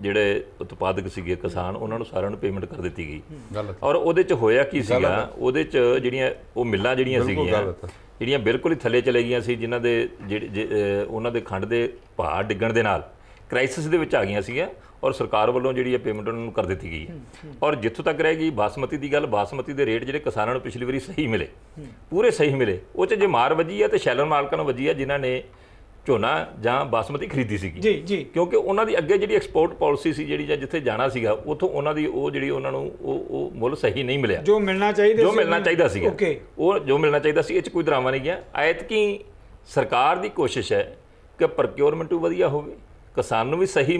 ਜਿਹੜੇ ਉਤਪਾਦਕ ਸੀਗੇ ਕਿਸਾਨ ਉਹਨਾਂ ਨੂੰ ਸਾਰਿਆਂ ਨੂੰ ਪੇਮੈਂਟ ਕਰ ਦਿੱਤੀ ਗਈ ਔਰ ਉਹਦੇ ਚ ਹੋਇਆ ਕੀ ਸੀਗਾ ਉਹਦੇ ਚ ਜਿਹੜੀਆਂ ਉਹ ਮਿੱਲਾਂ ਜਿਹੜੀਆਂ ਸੀਗੀਆਂ ਜਿਹੜੀਆਂ ਬਿਲਕੁਲ ਹੀ ਥੱਲੇ ਚਲੇ ਗਈਆਂ ਸੀ ਜਿਨ੍ਹਾਂ ਦੇ ਉਹਨਾਂ ਦੇ ਖੰਡ ਦੇ ਭਾਅ ਡਿੱਗਣ ਦੇ ਨਾਲ ਕ੍ਰਾਈਸਿਸ ਦੇ ਵਿੱਚ ਆ ਗਈਆਂ ਸੀਗੀਆਂ ਔਰ ਸਰਕਾਰ ਵੱਲੋਂ ਜਿਹੜੀ ਇਹ ਪੇਮੈਂਟ ਉਹਨਾਂ ਨੂੰ ਕਰ ਦਿੱਤੀ ਗਈ ਹੈ ਔਰ ਜਿੱਥੋਂ ਤੱਕ ਰਹੇਗੀ ਬਾਸਮਤੀ ਦੀ ਗੱਲ ਬਾਸਮਤੀ ਦੇ ਰੇਟ ਜਿਹੜੇ ਕਿਸਾਨਾਂ ਨੂੰ ਪਿਛਲੀ ਵਾਰੀ ਸਹੀ ਮਿਲੇ ਪੂਰੇ ਸਹੀ ਮਿਲੇ ਉਹ 'ਚ ਜੇ ਮਾਰ ਵੱਜੀ ਹੈ ਤੇ ਸ਼ੈਲਰ ਮਾਲਕਾਂ ਨੂੰ ਵੱਜੀ ਹੈ ਜਿਨ੍ਹਾਂ ਨੇ ਝੋਨਾ ਜਾਂ ਬਾਸਮਤੀ ਖਰੀਦੀ ਸੀਗੀ ਜੀ ਜੀ ਕਿਉਂਕਿ ਉਹਨਾਂ ਦੀ ਅੱਗੇ ਜਿਹੜੀ ਐਕਸਪੋਰਟ ਪਾਲਿਸੀ ਸੀ ਜਿਹੜੀ ਜਾਂ ਜਿੱਥੇ ਜਾਣਾ ਸੀਗਾ ਉਥੋਂ ਉਹਨਾਂ ਦੀ ਉਹ ਜਿਹੜੀ ਉਹਨਾਂ ਨੂੰ ਉਹ ਉਹ ਮੁੱਲ ਸਹੀ ਨਹੀਂ ਮਿਲਿਆ ਜੋ ਮਿਲਣਾ ਚਾਹੀਦਾ ਸੀ ਜੋ ਮਿਲਣਾ ਚਾਹੀਦਾ ਸੀਗਾ ਓਕੇ ਉਹ ਜੋ ਮਿਲਣਾ ਚਾਹੀਦਾ ਸੀ ਇਹ 'ਚ ਕੋਈ ਦਰਾਵਾ ਨਹੀਂ ਗਿਆ ਆਇਤ ਕੀ ਸਰਕਾਰ ਦੀ ਕੋਸ਼ਿਸ਼ ਹੈ ਕਿ ਪ੍ਰੋਕਿਉਰਮੈਂਟ ਵਧੀਆ ਹੋਵੇ ਕਿਸਾਨ ਨੂੰ ਵੀ ਸਹੀ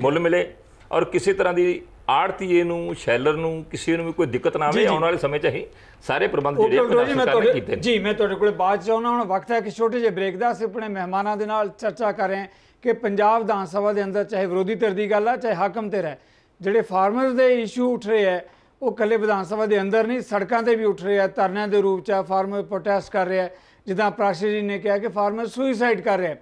ਮੁੱਲ ਮਿਲੇ ਔਰ ਕਿਸੇ ਤਰ੍ਹਾਂ ਦੀ ਆੜਤੀਏ ਨੂੰ ਸ਼ੈਲਰ ਨੂੰ ਕਿਸੇ ਨੂੰ ਵੀ ਕੋਈ ਦਿੱਕਤ ਨਾ ਆਵੇ ਆਉਣ ਵਾਲੇ ਸਮੇਂ 'ਚ ਅਸੀਂ ਸਾਰੇ ਪ੍ਰਬੰਧ ਜਿਹੜੇ ਨੇ ਕੀਤੇ ਜੀ ਮੈਂ ਤੁਹਾਡੇ ਕੋਲੇ ਬਾਅਦ 'ਚ ਆਉਣਾ ਹੁਣ ਵਕਤ ਹੈ ਕਿ ਛੋਟੇ ਜਿਹੇ ਬ੍ਰੇਕ ਦਾ ਅਸੀਂ ਆਪਣੇ ਮਹਿਮਾਨਾਂ ਦੇ ਨਾਲ ਚਰਚਾ ਕਰਾਂ ਕਿ ਪੰਜਾਬ ਵਿਧਾਨ ਸਭਾ ਦੇ ਅੰਦਰ ਚਾਹੇ ਵਿਰੋਧੀ ਧਿਰ ਦੀ ਗੱਲ ਆ ਚਾਹੇ ਹਾਕਮ ਧਿਰ ਹੈ ਜਿਹੜੇ ਫਾਰਮਰਸ ਦੇ ਇਸ਼ੂ ਉੱਠ ਰਹੇ ਆ ਉਹ ਕੱਲੇ ਵਿਧਾਨ ਸਭਾ ਦੇ ਅੰਦਰ ਨਹੀਂ ਸੜਕਾਂ ਤੇ ਵੀ ਉੱਠ ਰਹੇ ਆ ਧਰਨਿਆਂ ਦੇ ਰੂਪ 'ਚ ਫਾਰਮਰ ਪ੍ਰੋਟੈਸਟ ਕਰ ਰਿਹਾ ਜਿੱਦਾਂ ਪ੍ਰਾਸ਼ੀ ਜੀ ਨੇ ਕਿਹਾ ਕਿ ਫਾਰਮਰ ਸੁਇਸਾਈਡ ਕਰ ਰਿਹਾ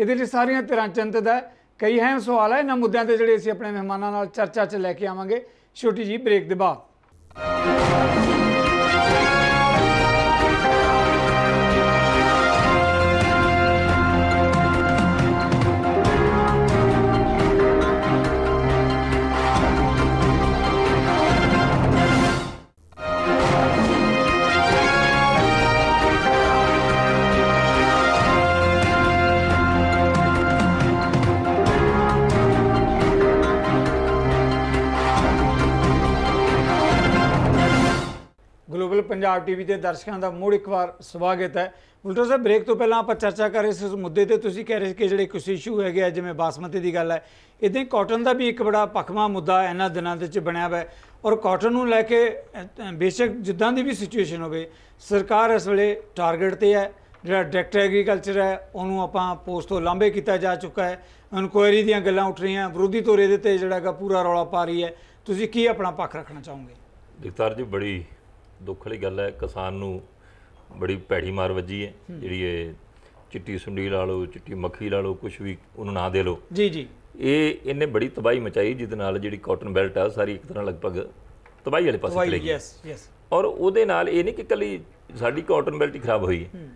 ਇਹਦੇ ਲਈ ਸਾਰੀਆਂ ਤਰ੍ਹਾਂ ਚਿੰਤਤ ਹੈ ਕਈ ਹੈ ਸਵਾਲ ਹੈ ਇਹਨਾਂ ਮੁੱਦਿਆਂ ਤੇ ਜਿਹੜੇ ਅਸੀਂ ਆਪਣੇ ਮਹਿਮਾਨਾਂ ਨਾਲ ਚਰਚਾ 'ਚ ਲੈ ਕੇ ਆਵਾਂਗੇ ਛੋਟੀ ਜੀ ਬ੍ਰੇਕ ਦੇ ਬਾਅਦ ਪੰਜਾਬ ਟੀਵੀ ਦੇ ਦਰਸ਼ਕਾਂ ਦਾ ਮੁੜ ਇੱਕ ਵਾਰ ਸਵਾਗਤ ਹੈ ਉਲਟੋ ਸਾਹਿਬ ਬ੍ਰੇਕ ਤੋਂ ਪਹਿਲਾਂ ਆਪਾਂ ਚਰਚਾ ਕਰ ਰਹੇ ਸੀ ਉਸ ਮੁੱਦੇ ਤੇ ਤੁਸੀਂ ਕਹਿ ਰਹੇ ਕਿ ਜਿਹੜੇ ਕੁਝ ਇਸ਼ੂ ਹੈਗੇ ਆ ਜਿਵੇਂ ਬਾਸਮਤੀ ਦੀ ਗੱਲ ਹੈ ਇਦਾਂ ਕਾਟਨ ਦਾ ਵੀ ਇੱਕ ਬੜਾ ਪਖਮਾ ਮੁੱਦਾ ਇਹਨਾਂ ਦਿਨਾਂ ਦੇ ਵਿੱਚ ਬਣਿਆ ਹੋਇਆ ਔਰ ਕਾਟਨ ਨੂੰ ਲੈ ਕੇ ਬੇਸ਼ੱਕ ਜਿੱਦਾਂ ਦੀ ਵੀ ਸਿਚੁਏਸ਼ਨ ਹੋਵੇ ਸਰਕਾਰ ਇਸ ਵੇਲੇ ਟਾਰਗੇਟ ਤੇ ਹੈ ਜਿਹੜਾ ਡਾਇਰੈਕਟ ਐਗਰੀਕਲਚਰ ਹੈ ਉਹਨੂੰ ਆਪਾਂ ਪੋਸਟ ਤੋਂ ਲਾਂਬੇ ਕੀਤਾ ਜਾ ਚੁੱਕਾ ਹੈ ਇਨਕੁਆਇਰੀ ਦੀਆਂ ਗੱਲਾਂ ਉੱਠ ਰਹੀਆਂ ਵਿਰੋਧੀ ਤੋਰੇ ਦੇ ਤੇ ਜਿਹੜਾ ਪੂਰਾ ਰੌਲਾ ਪਾ ਰਹੀ ਹੈ ਤੁਸੀਂ ਕੀ ਆਪਣਾ ਪੱਖ ਰੱਖਣਾ ਚਾਹੋਗੇ ਜਗਤਾਰ ਜੀ ਬੜੀ ਦੁੱਖ ਵਾਲੀ ਗੱਲ ਹੈ ਕਿਸਾਨ ਨੂੰ ਬੜੀ ਭੈੜੀ ਮਾਰ ਵੱਜੀ ਹੈ ਜਿਹੜੀ ਇਹ ਚਿੱਟੀ ਸੁੰਡੀ ਲਾ ਲਓ ਚਿੱਟੀ ਮੱਖੀ ਲਾ ਲਓ ਕੁਝ ਵੀ ਉਹਨੂੰ ਨਾ ਦੇ ਲਓ ਜੀ ਜੀ ਇਹ ਇਹਨੇ ਬੜੀ ਤਬਾਹੀ ਮਚਾਈ ਜਿਸ ਨਾਲ ਜਿਹੜੀ ਕਾਟਨ ਬੈਲਟ ਆ ਸਾਰੀ ਇੱਕ ਤਰ੍ਹਾਂ ਲਗਭਗ ਤਬਾਹੀ ਵਾਲੇ ਪਾਸੇ ਚਲੇ ਗਈ ਯੈਸ ਯੈਸ ਔਰ ਉਹਦੇ ਨਾਲ ਇਹ ਨਹੀਂ ਕਿ ਕੱਲੀ ਸਾਡੀ ਕਾਟਨ ਬੈਲਟ ਹੀ ਖਰਾਬ ਹੋਈ ਹੈ